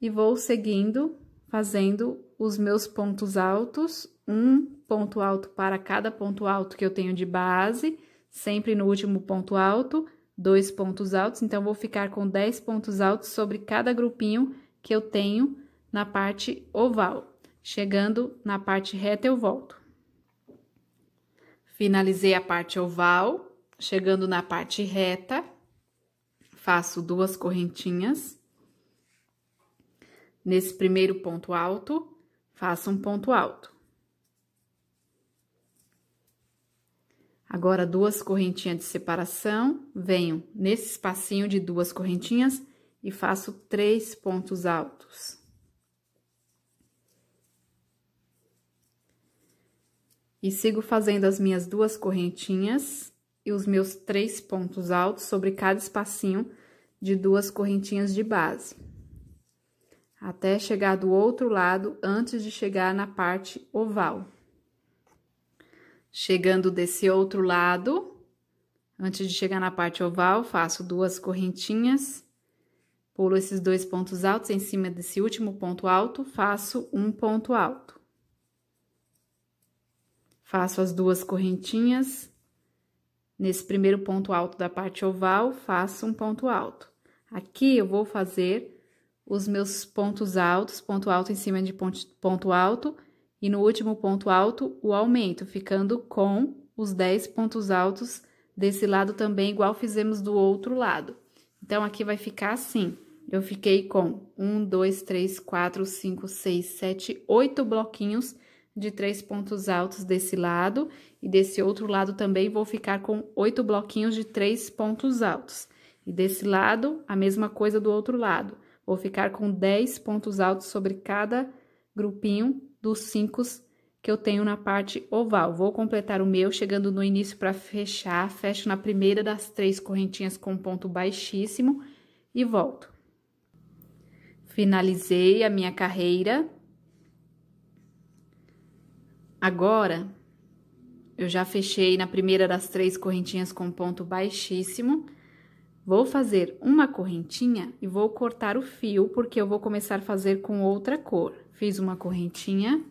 e vou seguindo, fazendo os meus pontos altos, um ponto alto para cada ponto alto que eu tenho de base, sempre no último ponto alto, dois pontos altos, então vou ficar com 10 pontos altos sobre cada grupinho que eu tenho na parte oval. Chegando na parte reta, eu volto. Finalizei a parte oval, chegando na parte reta, faço duas correntinhas. Nesse primeiro ponto alto, faço um ponto alto. Agora, duas correntinhas de separação, venho nesse espacinho de duas correntinhas e faço três pontos altos. E sigo fazendo as minhas duas correntinhas e os meus três pontos altos sobre cada espacinho de duas correntinhas de base. Até chegar do outro lado, antes de chegar na parte oval. Chegando desse outro lado, antes de chegar na parte oval, faço duas correntinhas, pulo esses dois pontos altos em cima desse último ponto alto, faço um ponto alto. Faço as duas correntinhas, nesse primeiro ponto alto da parte oval, faço um ponto alto. Aqui eu vou fazer os meus pontos altos, ponto alto em cima de ponto alto, e no último ponto alto, o aumento, ficando com os 10 pontos altos desse lado também, igual fizemos do outro lado. Então, aqui vai ficar assim. Eu fiquei com 1, 2, 3, 4, 5, 6, 7, 8 bloquinhos de três pontos altos desse lado. E desse outro lado também vou ficar com 8 bloquinhos de três pontos altos. E desse lado, a mesma coisa do outro lado. Vou ficar com 10 pontos altos sobre cada grupinho dos cinco que eu tenho na parte oval. Vou completar o meu chegando no início para fechar, fecho na primeira das três correntinhas com ponto baixíssimo e volto. Finalizei a minha carreira. Agora, eu já fechei na primeira das três correntinhas com ponto baixíssimo. Vou fazer uma correntinha e vou cortar o fio, porque eu vou começar a fazer com outra cor. Fiz uma correntinha.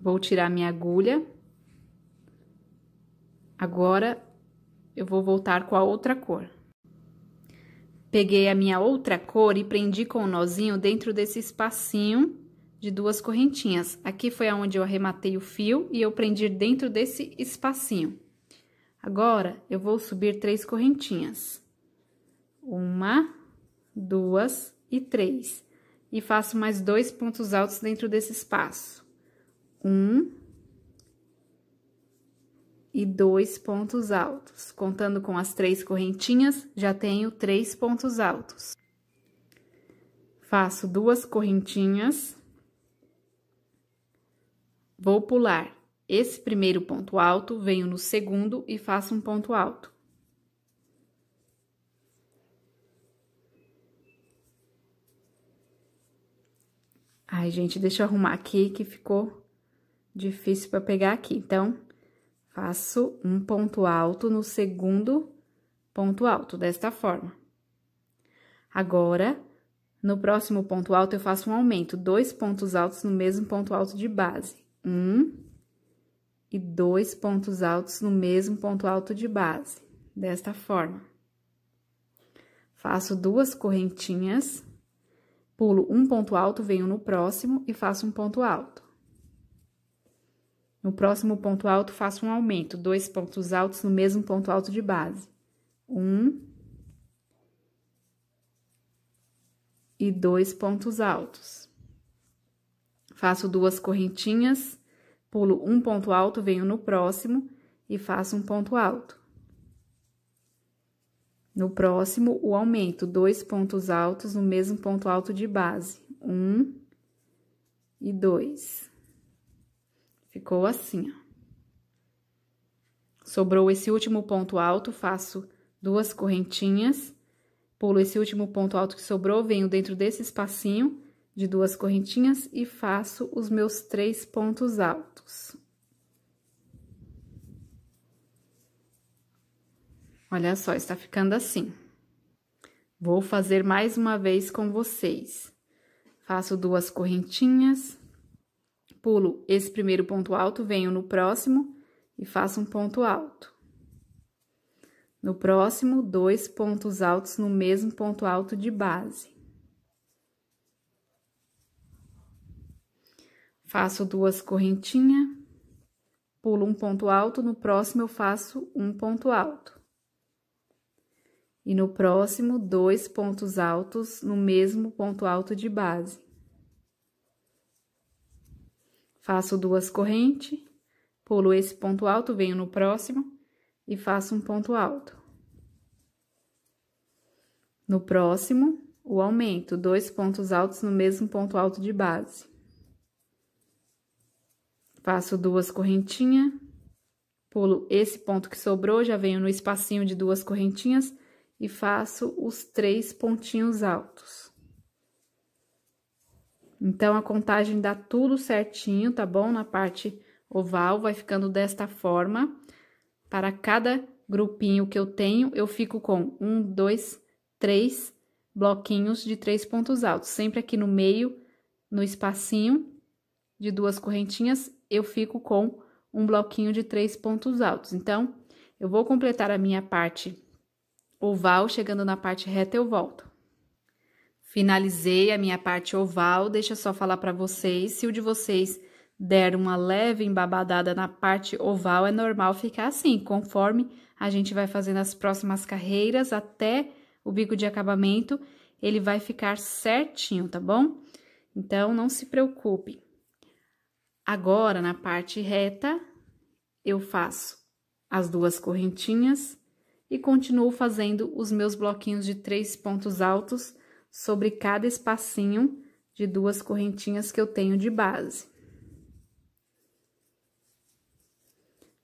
Vou tirar minha agulha. Agora, eu vou voltar com a outra cor. Peguei a minha outra cor e prendi com o um nozinho dentro desse espacinho de duas correntinhas. Aqui foi aonde eu arrematei o fio e eu prendi dentro desse espacinho. Agora, eu vou subir três correntinhas. Uma, duas e 3. E faço mais dois pontos altos dentro desse espaço. Um e dois pontos altos. Contando com as três correntinhas, já tenho três pontos altos. Faço duas correntinhas. Vou pular esse primeiro ponto alto, venho no segundo e faço um ponto alto. Ai, gente, deixa eu arrumar aqui que ficou difícil para pegar aqui. Então, faço um ponto alto no segundo ponto alto, desta forma. Agora, no próximo ponto alto, eu faço um aumento, dois pontos altos no mesmo ponto alto de base. Um e dois pontos altos no mesmo ponto alto de base, desta forma. Faço duas correntinhas Pulo um ponto alto, venho no próximo e faço um ponto alto. No próximo ponto alto, faço um aumento, dois pontos altos no mesmo ponto alto de base. Um. E dois pontos altos. Faço duas correntinhas, pulo um ponto alto, venho no próximo e faço um ponto alto. No próximo, o aumento, dois pontos altos no mesmo ponto alto de base, um e dois. Ficou assim, ó. Sobrou esse último ponto alto, faço duas correntinhas, pulo esse último ponto alto que sobrou, venho dentro desse espacinho de duas correntinhas e faço os meus três pontos altos. Olha só, está ficando assim. Vou fazer mais uma vez com vocês. Faço duas correntinhas, pulo esse primeiro ponto alto, venho no próximo e faço um ponto alto. No próximo, dois pontos altos no mesmo ponto alto de base. Faço duas correntinhas, pulo um ponto alto, no próximo eu faço um ponto alto. E no próximo, dois pontos altos no mesmo ponto alto de base. Faço duas correntes, pulo esse ponto alto, venho no próximo e faço um ponto alto. No próximo, o aumento, dois pontos altos no mesmo ponto alto de base. Faço duas correntinhas, pulo esse ponto que sobrou, já venho no espacinho de duas correntinhas e faço os três pontinhos altos. Então, a contagem dá tudo certinho, tá bom? Na parte oval, vai ficando desta forma. Para cada grupinho que eu tenho, eu fico com um, dois, três bloquinhos de três pontos altos. Sempre aqui no meio, no espacinho de duas correntinhas, eu fico com um bloquinho de três pontos altos. Então, eu vou completar a minha parte oval, chegando na parte reta eu volto. Finalizei a minha parte oval, deixa só falar para vocês, se o de vocês der uma leve embabadada na parte oval, é normal ficar assim, conforme a gente vai fazendo as próximas carreiras até o bico de acabamento, ele vai ficar certinho, tá bom? Então, não se preocupe. Agora, na parte reta, eu faço as duas correntinhas e continuo fazendo os meus bloquinhos de três pontos altos sobre cada espacinho de duas correntinhas que eu tenho de base.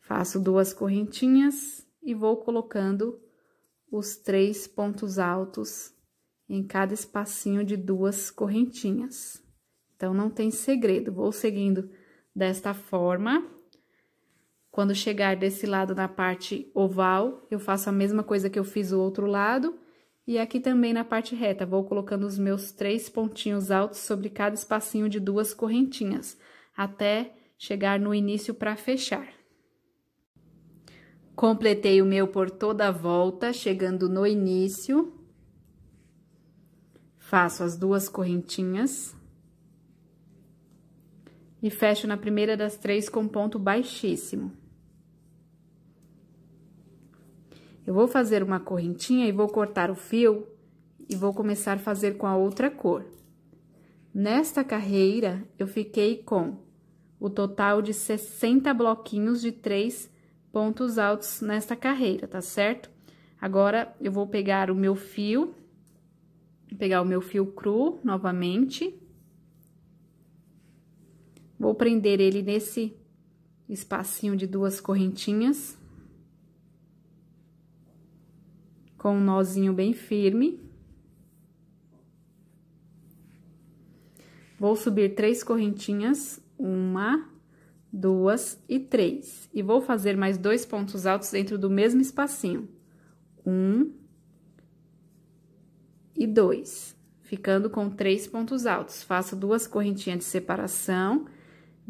Faço duas correntinhas e vou colocando os três pontos altos em cada espacinho de duas correntinhas. Então, não tem segredo, vou seguindo desta forma. Quando chegar desse lado na parte oval, eu faço a mesma coisa que eu fiz o outro lado. E aqui também na parte reta, vou colocando os meus três pontinhos altos sobre cada espacinho de duas correntinhas, até chegar no início para fechar. Completei o meu por toda a volta, chegando no início. Faço as duas correntinhas. E fecho na primeira das três com ponto baixíssimo. Eu vou fazer uma correntinha e vou cortar o fio e vou começar a fazer com a outra cor. Nesta carreira, eu fiquei com o total de 60 bloquinhos de três pontos altos nesta carreira, tá certo? Agora, eu vou pegar o meu fio, pegar o meu fio cru novamente Vou prender ele nesse espacinho de duas correntinhas. Com um nozinho bem firme. Vou subir três correntinhas, uma, duas e três. E vou fazer mais dois pontos altos dentro do mesmo espacinho. Um e dois, ficando com três pontos altos. Faço duas correntinhas de separação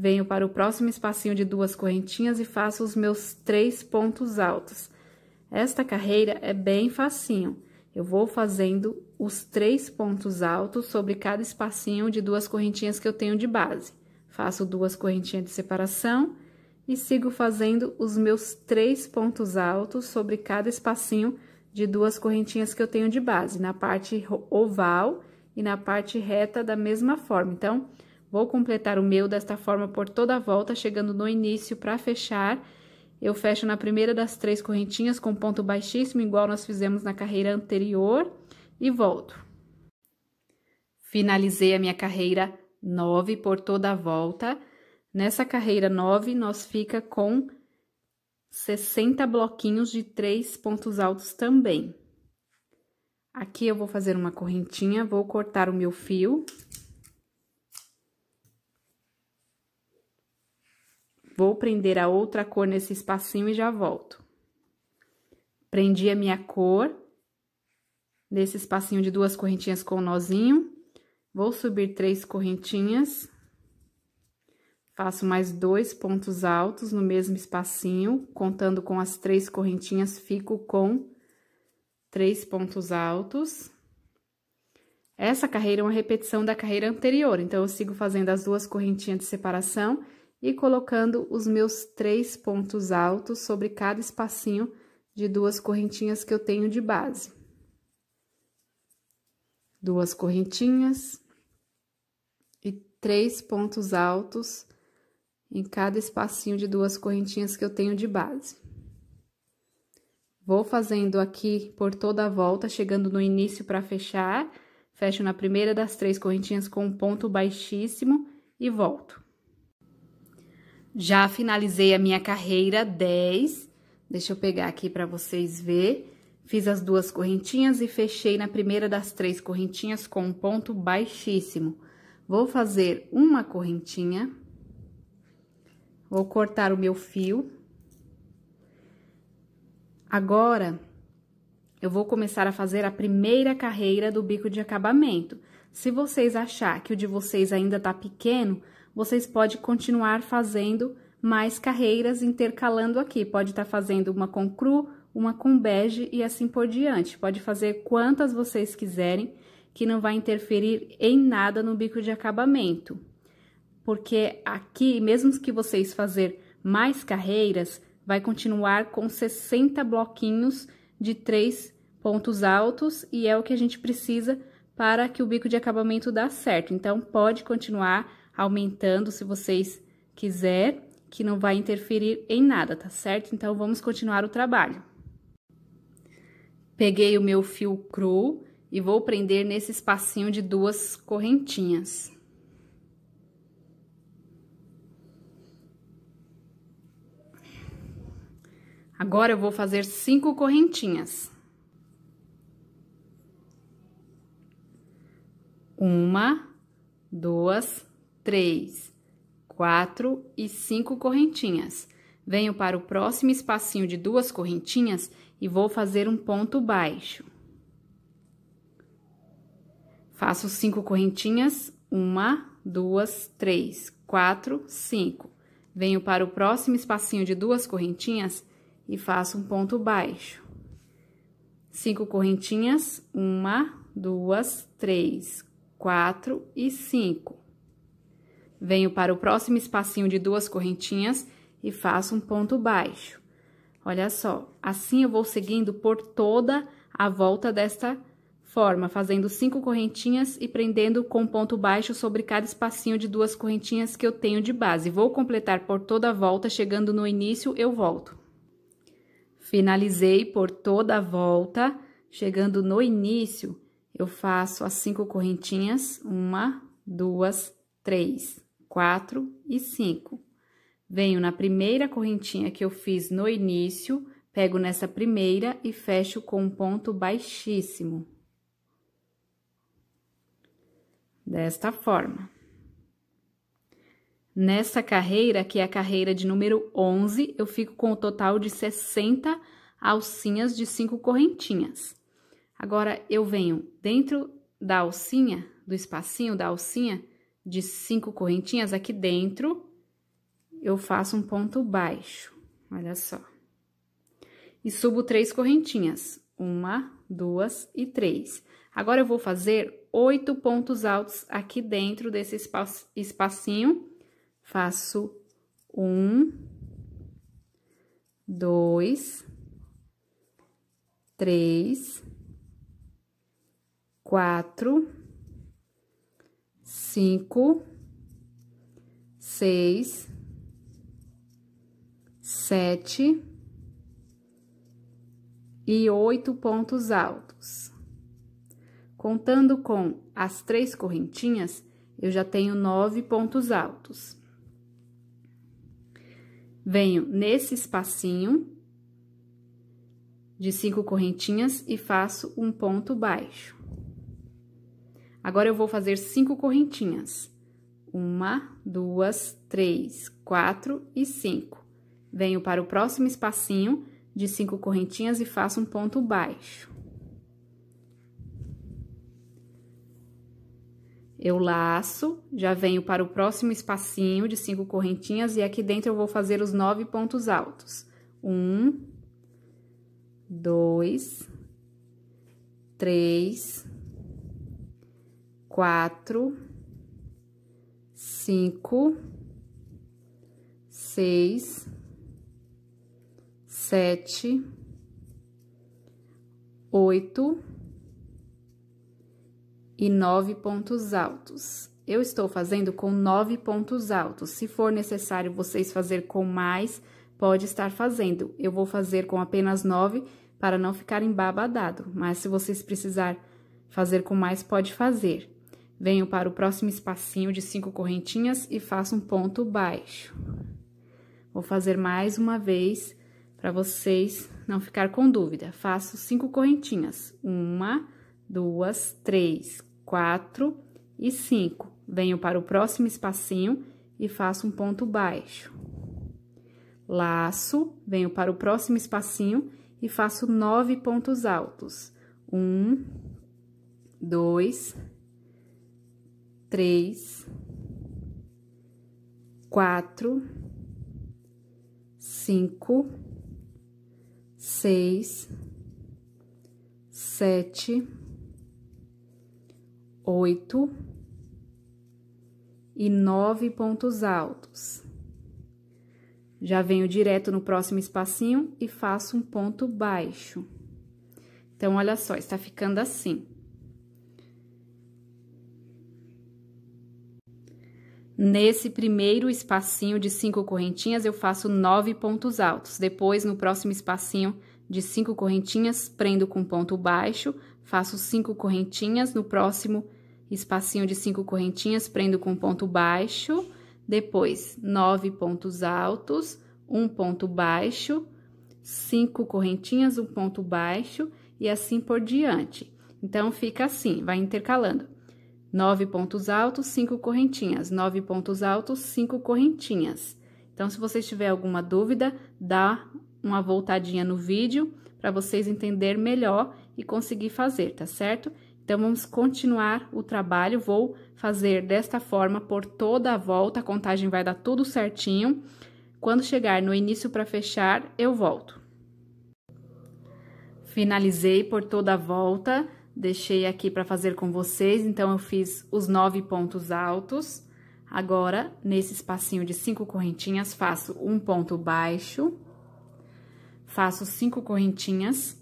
Venho para o próximo espacinho de duas correntinhas e faço os meus três pontos altos. Esta carreira é bem facinho. Eu vou fazendo os três pontos altos sobre cada espacinho de duas correntinhas que eu tenho de base. Faço duas correntinhas de separação e sigo fazendo os meus três pontos altos sobre cada espacinho de duas correntinhas que eu tenho de base, na parte oval e na parte reta da mesma forma. Então, Vou completar o meu desta forma por toda a volta, chegando no início para fechar. Eu fecho na primeira das três correntinhas com ponto baixíssimo, igual nós fizemos na carreira anterior, e volto. Finalizei a minha carreira 9 por toda a volta. Nessa carreira 9, nós fica com 60 bloquinhos de três pontos altos também. Aqui eu vou fazer uma correntinha, vou cortar o meu fio Vou prender a outra cor nesse espacinho e já volto. Prendi a minha cor nesse espacinho de duas correntinhas com um nozinho. Vou subir três correntinhas. Faço mais dois pontos altos no mesmo espacinho, contando com as três correntinhas, fico com três pontos altos. Essa carreira é uma repetição da carreira anterior, então, eu sigo fazendo as duas correntinhas de separação e colocando os meus três pontos altos sobre cada espacinho de duas correntinhas que eu tenho de base. Duas correntinhas e três pontos altos em cada espacinho de duas correntinhas que eu tenho de base. Vou fazendo aqui por toda a volta, chegando no início para fechar, fecho na primeira das três correntinhas com um ponto baixíssimo e volto. Já finalizei a minha carreira 10. Deixa eu pegar aqui para vocês ver. Fiz as duas correntinhas e fechei na primeira das três correntinhas com um ponto baixíssimo. Vou fazer uma correntinha. Vou cortar o meu fio. Agora, eu vou começar a fazer a primeira carreira do bico de acabamento. Se vocês achar que o de vocês ainda tá pequeno, vocês podem continuar fazendo mais carreiras intercalando aqui. Pode estar tá fazendo uma com cru, uma com bege e assim por diante. Pode fazer quantas vocês quiserem, que não vai interferir em nada no bico de acabamento. Porque aqui, mesmo que vocês fazer mais carreiras, vai continuar com 60 bloquinhos de três pontos altos e é o que a gente precisa para que o bico de acabamento dá certo. Então, pode continuar aumentando se vocês quiser, que não vai interferir em nada, tá certo? Então, vamos continuar o trabalho. Peguei o meu fio cru e vou prender nesse espacinho de duas correntinhas. Agora, eu vou fazer cinco correntinhas. Uma, duas, três, quatro e cinco correntinhas. Venho para o próximo espacinho de duas correntinhas e vou fazer um ponto baixo. Faço cinco correntinhas, uma, duas, três, quatro, cinco. Venho para o próximo espacinho de duas correntinhas e faço um ponto baixo. Cinco correntinhas, uma, duas, três, quatro e cinco. Venho para o próximo espacinho de duas correntinhas e faço um ponto baixo. Olha só, assim eu vou seguindo por toda a volta desta forma, fazendo cinco correntinhas e prendendo com ponto baixo sobre cada espacinho de duas correntinhas que eu tenho de base. Vou completar por toda a volta, chegando no início, eu volto. Finalizei por toda a volta, chegando no início, eu faço as cinco correntinhas, uma, duas, três. 4 e 5. Venho na primeira correntinha que eu fiz no início, pego nessa primeira e fecho com um ponto baixíssimo. Desta forma. Nessa carreira, que é a carreira de número 11, eu fico com o um total de 60 alcinhas de 5 correntinhas. Agora, eu venho dentro da alcinha, do espacinho da alcinha, de cinco correntinhas aqui dentro, eu faço um ponto baixo, olha só. E subo três correntinhas, uma, duas e três. Agora, eu vou fazer oito pontos altos aqui dentro desse espacinho. Faço um, dois, três, quatro, cinco, seis, sete e oito pontos altos. Contando com as três correntinhas, eu já tenho nove pontos altos. Venho nesse espacinho de cinco correntinhas e faço um ponto baixo. Agora, eu vou fazer cinco correntinhas. Uma, duas, três, quatro e cinco. Venho para o próximo espacinho de cinco correntinhas e faço um ponto baixo. Eu laço, já venho para o próximo espacinho de cinco correntinhas e aqui dentro eu vou fazer os nove pontos altos. Um, dois, três, quatro, cinco, seis, sete, oito e nove pontos altos. Eu estou fazendo com nove pontos altos. Se for necessário vocês fazer com mais, pode estar fazendo. Eu vou fazer com apenas nove para não ficar embabadado, mas se vocês precisar fazer com mais, pode fazer. Venho para o próximo espacinho de cinco correntinhas e faço um ponto baixo. Vou fazer mais uma vez para vocês não ficar com dúvida. Faço cinco correntinhas. Uma, duas, três, quatro e cinco. Venho para o próximo espacinho e faço um ponto baixo. Laço, venho para o próximo espacinho e faço nove pontos altos. Um, dois, três, quatro, cinco, seis, sete, oito e nove pontos altos. Já venho direto no próximo espacinho e faço um ponto baixo. Então, olha só, está ficando assim. Nesse primeiro espacinho de cinco correntinhas, eu faço nove pontos altos. Depois, no próximo espacinho de cinco correntinhas, prendo com ponto baixo, faço cinco correntinhas. No próximo espacinho de cinco correntinhas, prendo com ponto baixo. Depois, nove pontos altos, um ponto baixo, cinco correntinhas, um ponto baixo e assim por diante. Então, fica assim, vai intercalando. Nove pontos altos, cinco correntinhas. Nove pontos altos, cinco correntinhas. Então, se vocês tiverem alguma dúvida, dá uma voltadinha no vídeo para vocês entender melhor e conseguir fazer, tá certo? Então, vamos continuar o trabalho. Vou fazer desta forma por toda a volta, a contagem vai dar tudo certinho. Quando chegar no início para fechar, eu volto. Finalizei por toda a volta deixei aqui para fazer com vocês, então eu fiz os nove pontos altos. Agora, nesse espacinho de cinco correntinhas, faço um ponto baixo, faço cinco correntinhas,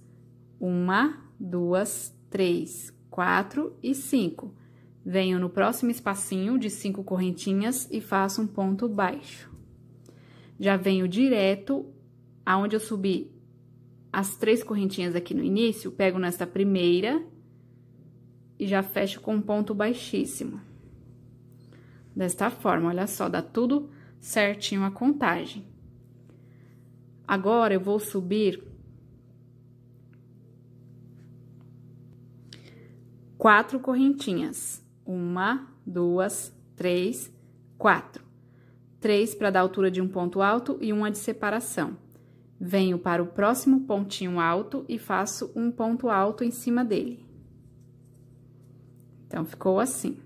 uma, duas, três, quatro e cinco. Venho no próximo espacinho de cinco correntinhas e faço um ponto baixo. Já venho direto aonde eu subi as três correntinhas aqui no início, pego nesta primeira e já fecho com um ponto baixíssimo. Desta forma, olha só, dá tudo certinho a contagem. Agora, eu vou subir quatro correntinhas. Uma, duas, três, quatro. Três para dar altura de um ponto alto e uma de separação. Venho para o próximo pontinho alto e faço um ponto alto em cima dele. Então, ficou assim.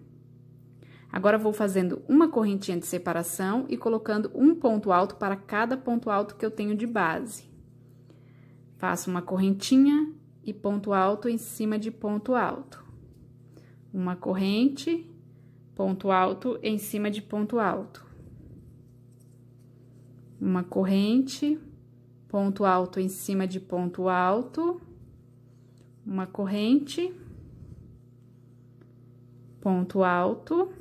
Agora, vou fazendo uma correntinha de separação e colocando um ponto alto para cada ponto alto que eu tenho de base. Faço uma correntinha e ponto alto em cima de ponto alto. Uma corrente, ponto alto em cima de ponto alto. Uma corrente, ponto alto em cima de ponto alto. Uma corrente ponto alto,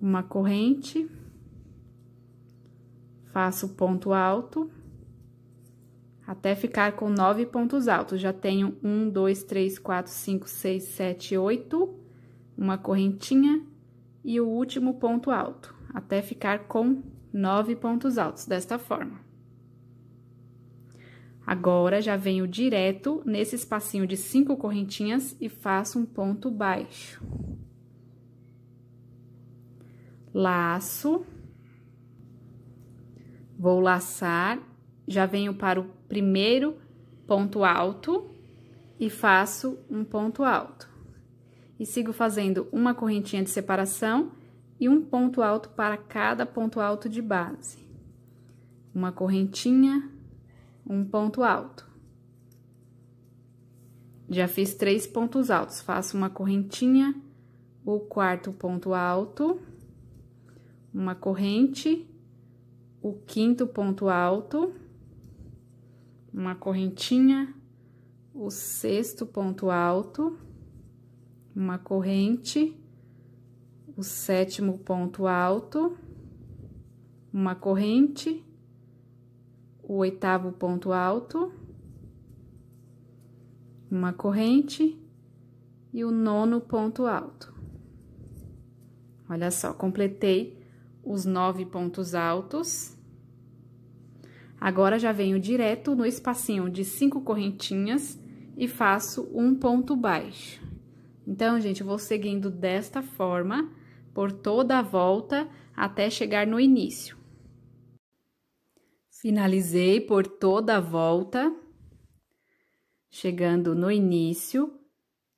uma corrente, faço ponto alto, até ficar com nove pontos altos. Já tenho um, dois, três, quatro, cinco, seis, sete, oito, uma correntinha e o último ponto alto, até ficar com nove pontos altos, desta forma. Agora, já venho direto nesse espacinho de cinco correntinhas e faço um ponto baixo. Laço. Vou laçar, já venho para o primeiro ponto alto e faço um ponto alto. E sigo fazendo uma correntinha de separação e um ponto alto para cada ponto alto de base. Uma correntinha, um ponto alto. Já fiz três pontos altos, faço uma correntinha, o quarto ponto alto, uma corrente, o quinto ponto alto, uma correntinha, o sexto ponto alto, uma corrente, o sétimo ponto alto, uma corrente, o oitavo ponto alto, uma corrente e o nono ponto alto. Olha só, completei os nove pontos altos. Agora, já venho direto no espacinho de cinco correntinhas e faço um ponto baixo. Então, gente, vou seguindo desta forma por toda a volta até chegar no início. Finalizei por toda a volta, chegando no início,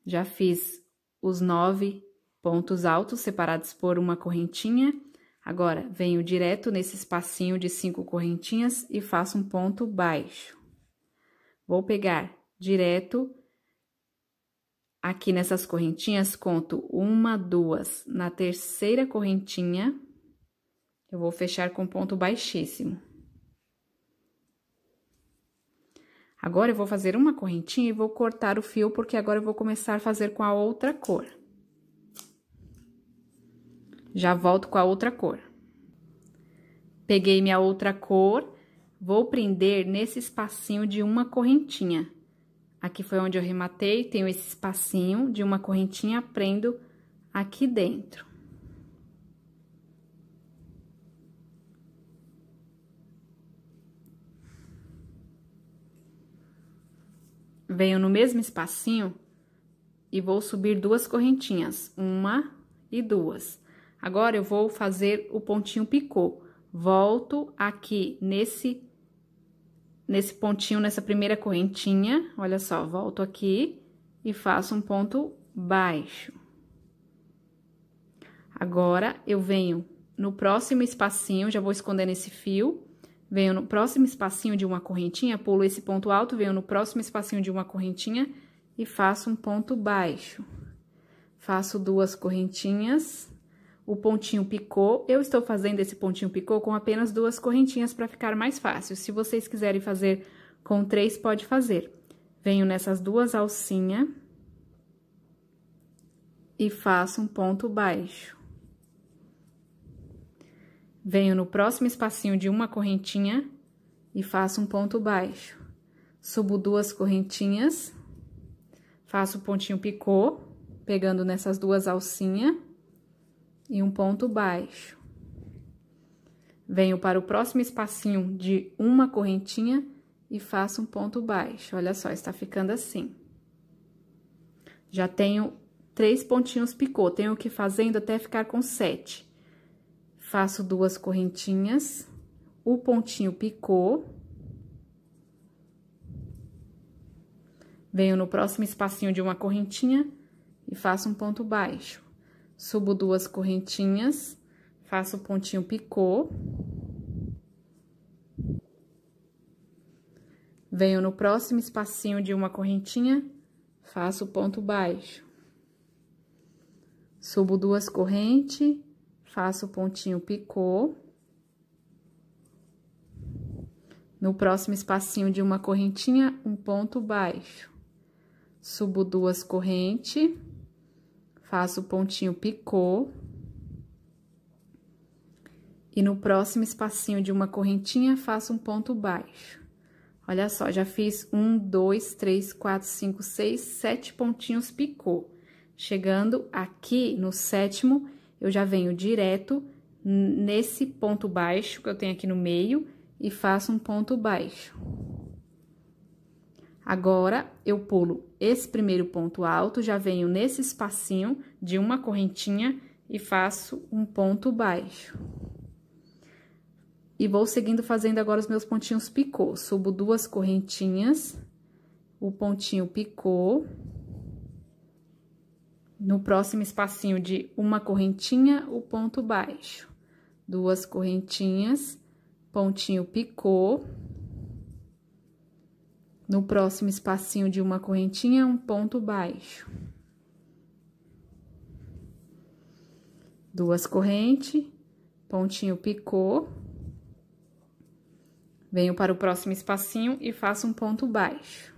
já fiz os nove pontos altos separados por uma correntinha. Agora, venho direto nesse espacinho de cinco correntinhas e faço um ponto baixo. Vou pegar direto aqui nessas correntinhas, conto uma, duas, na terceira correntinha, eu vou fechar com ponto baixíssimo. Agora eu vou fazer uma correntinha e vou cortar o fio, porque agora eu vou começar a fazer com a outra cor. Já volto com a outra cor. Peguei minha outra cor, vou prender nesse espacinho de uma correntinha. Aqui foi onde eu rematei, tenho esse espacinho de uma correntinha, prendo aqui dentro. venho no mesmo espacinho e vou subir duas correntinhas, uma e duas. Agora, eu vou fazer o pontinho picô. Volto aqui nesse, nesse pontinho, nessa primeira correntinha, olha só, volto aqui e faço um ponto baixo. Agora, eu venho no próximo espacinho, já vou escondendo esse fio, venho no próximo espacinho de uma correntinha, pulo esse ponto alto, venho no próximo espacinho de uma correntinha e faço um ponto baixo. Faço duas correntinhas, o pontinho picô, eu estou fazendo esse pontinho picô com apenas duas correntinhas para ficar mais fácil. Se vocês quiserem fazer com três, pode fazer. Venho nessas duas alcinhas e faço um ponto baixo. Venho no próximo espacinho de uma correntinha e faço um ponto baixo. Subo duas correntinhas, faço o pontinho picô, pegando nessas duas alcinhas e um ponto baixo. Venho para o próximo espacinho de uma correntinha e faço um ponto baixo. Olha só, está ficando assim. Já tenho três pontinhos picô, tenho que ir fazendo até ficar com sete faço duas correntinhas, o pontinho picou. Venho no próximo espacinho de uma correntinha e faço um ponto baixo. Subo duas correntinhas, faço o pontinho picô. Venho no próximo espacinho de uma correntinha, faço ponto baixo. Subo duas correntes, faço o pontinho picô. No próximo espacinho de uma correntinha, um ponto baixo. Subo duas correntes, faço o pontinho picô. E no próximo espacinho de uma correntinha, faço um ponto baixo. Olha só, já fiz um, dois, três, quatro, cinco, seis, sete pontinhos picô. Chegando aqui no sétimo, eu já venho direto nesse ponto baixo que eu tenho aqui no meio e faço um ponto baixo. Agora, eu pulo esse primeiro ponto alto, já venho nesse espacinho de uma correntinha e faço um ponto baixo. E vou seguindo fazendo agora os meus pontinhos picô. Subo duas correntinhas, o pontinho picô, no próximo espacinho de uma correntinha, o ponto baixo. Duas correntinhas, pontinho picô. No próximo espacinho de uma correntinha, um ponto baixo. Duas correntes, pontinho picô. Venho para o próximo espacinho e faço um ponto baixo.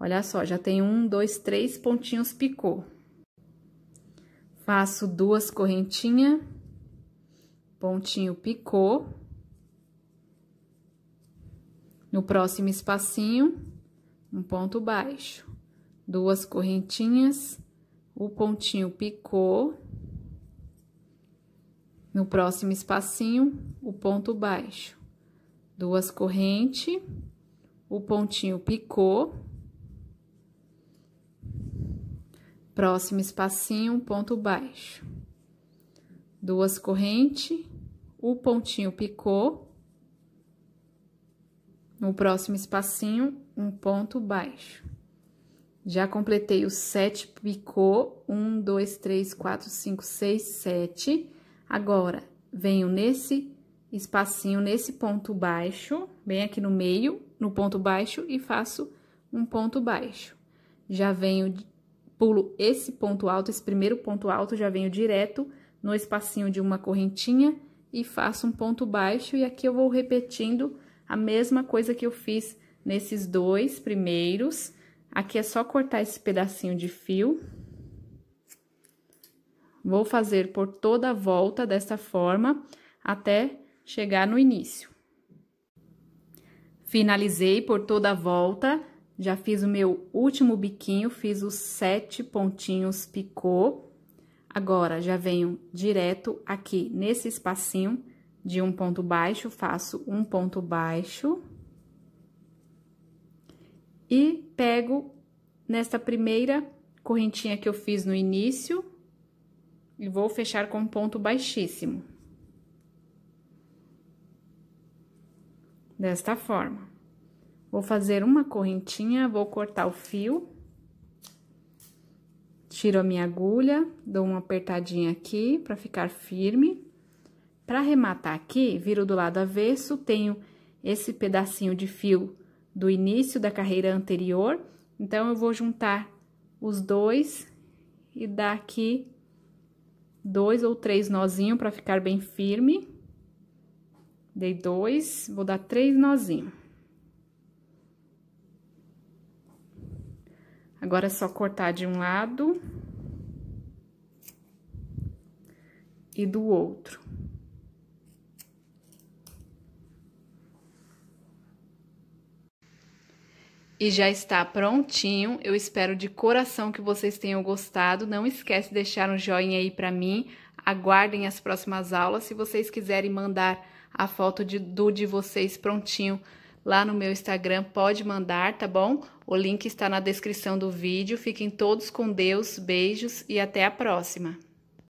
Olha só, já tem um, dois, três pontinhos picô. Faço duas correntinhas, pontinho picô. No próximo espacinho, um ponto baixo, duas correntinhas, o pontinho picô. No próximo espacinho, o ponto baixo, duas correntes, o pontinho picô. Próximo espacinho, ponto baixo. Duas correntes, o pontinho picou. No próximo espacinho, um ponto baixo. Já completei os sete picô. Um, dois, três, quatro, cinco, seis, sete. Agora, venho nesse espacinho, nesse ponto baixo, bem aqui no meio, no ponto baixo, e faço um ponto baixo. Já venho pulo esse ponto alto, esse primeiro ponto alto, já venho direto no espacinho de uma correntinha e faço um ponto baixo. E aqui eu vou repetindo a mesma coisa que eu fiz nesses dois primeiros. Aqui é só cortar esse pedacinho de fio. Vou fazer por toda a volta dessa forma até chegar no início. Finalizei por toda a volta, já fiz o meu último biquinho, fiz os sete pontinhos picô. Agora, já venho direto aqui nesse espacinho de um ponto baixo, faço um ponto baixo. E pego nesta primeira correntinha que eu fiz no início e vou fechar com um ponto baixíssimo. Desta forma. Vou fazer uma correntinha, vou cortar o fio. Tiro a minha agulha, dou uma apertadinha aqui para ficar firme. Para arrematar aqui, viro do lado avesso, tenho esse pedacinho de fio do início da carreira anterior. Então, eu vou juntar os dois e dar aqui dois ou três nozinhos para ficar bem firme. Dei dois, vou dar três nozinhos. Agora é só cortar de um lado e do outro. E já está prontinho. Eu espero de coração que vocês tenham gostado. Não esquece de deixar um joinha aí para mim. Aguardem as próximas aulas. Se vocês quiserem mandar a foto de, do de vocês prontinho lá no meu Instagram, pode mandar, tá bom? O link está na descrição do vídeo. Fiquem todos com Deus, beijos e até a próxima!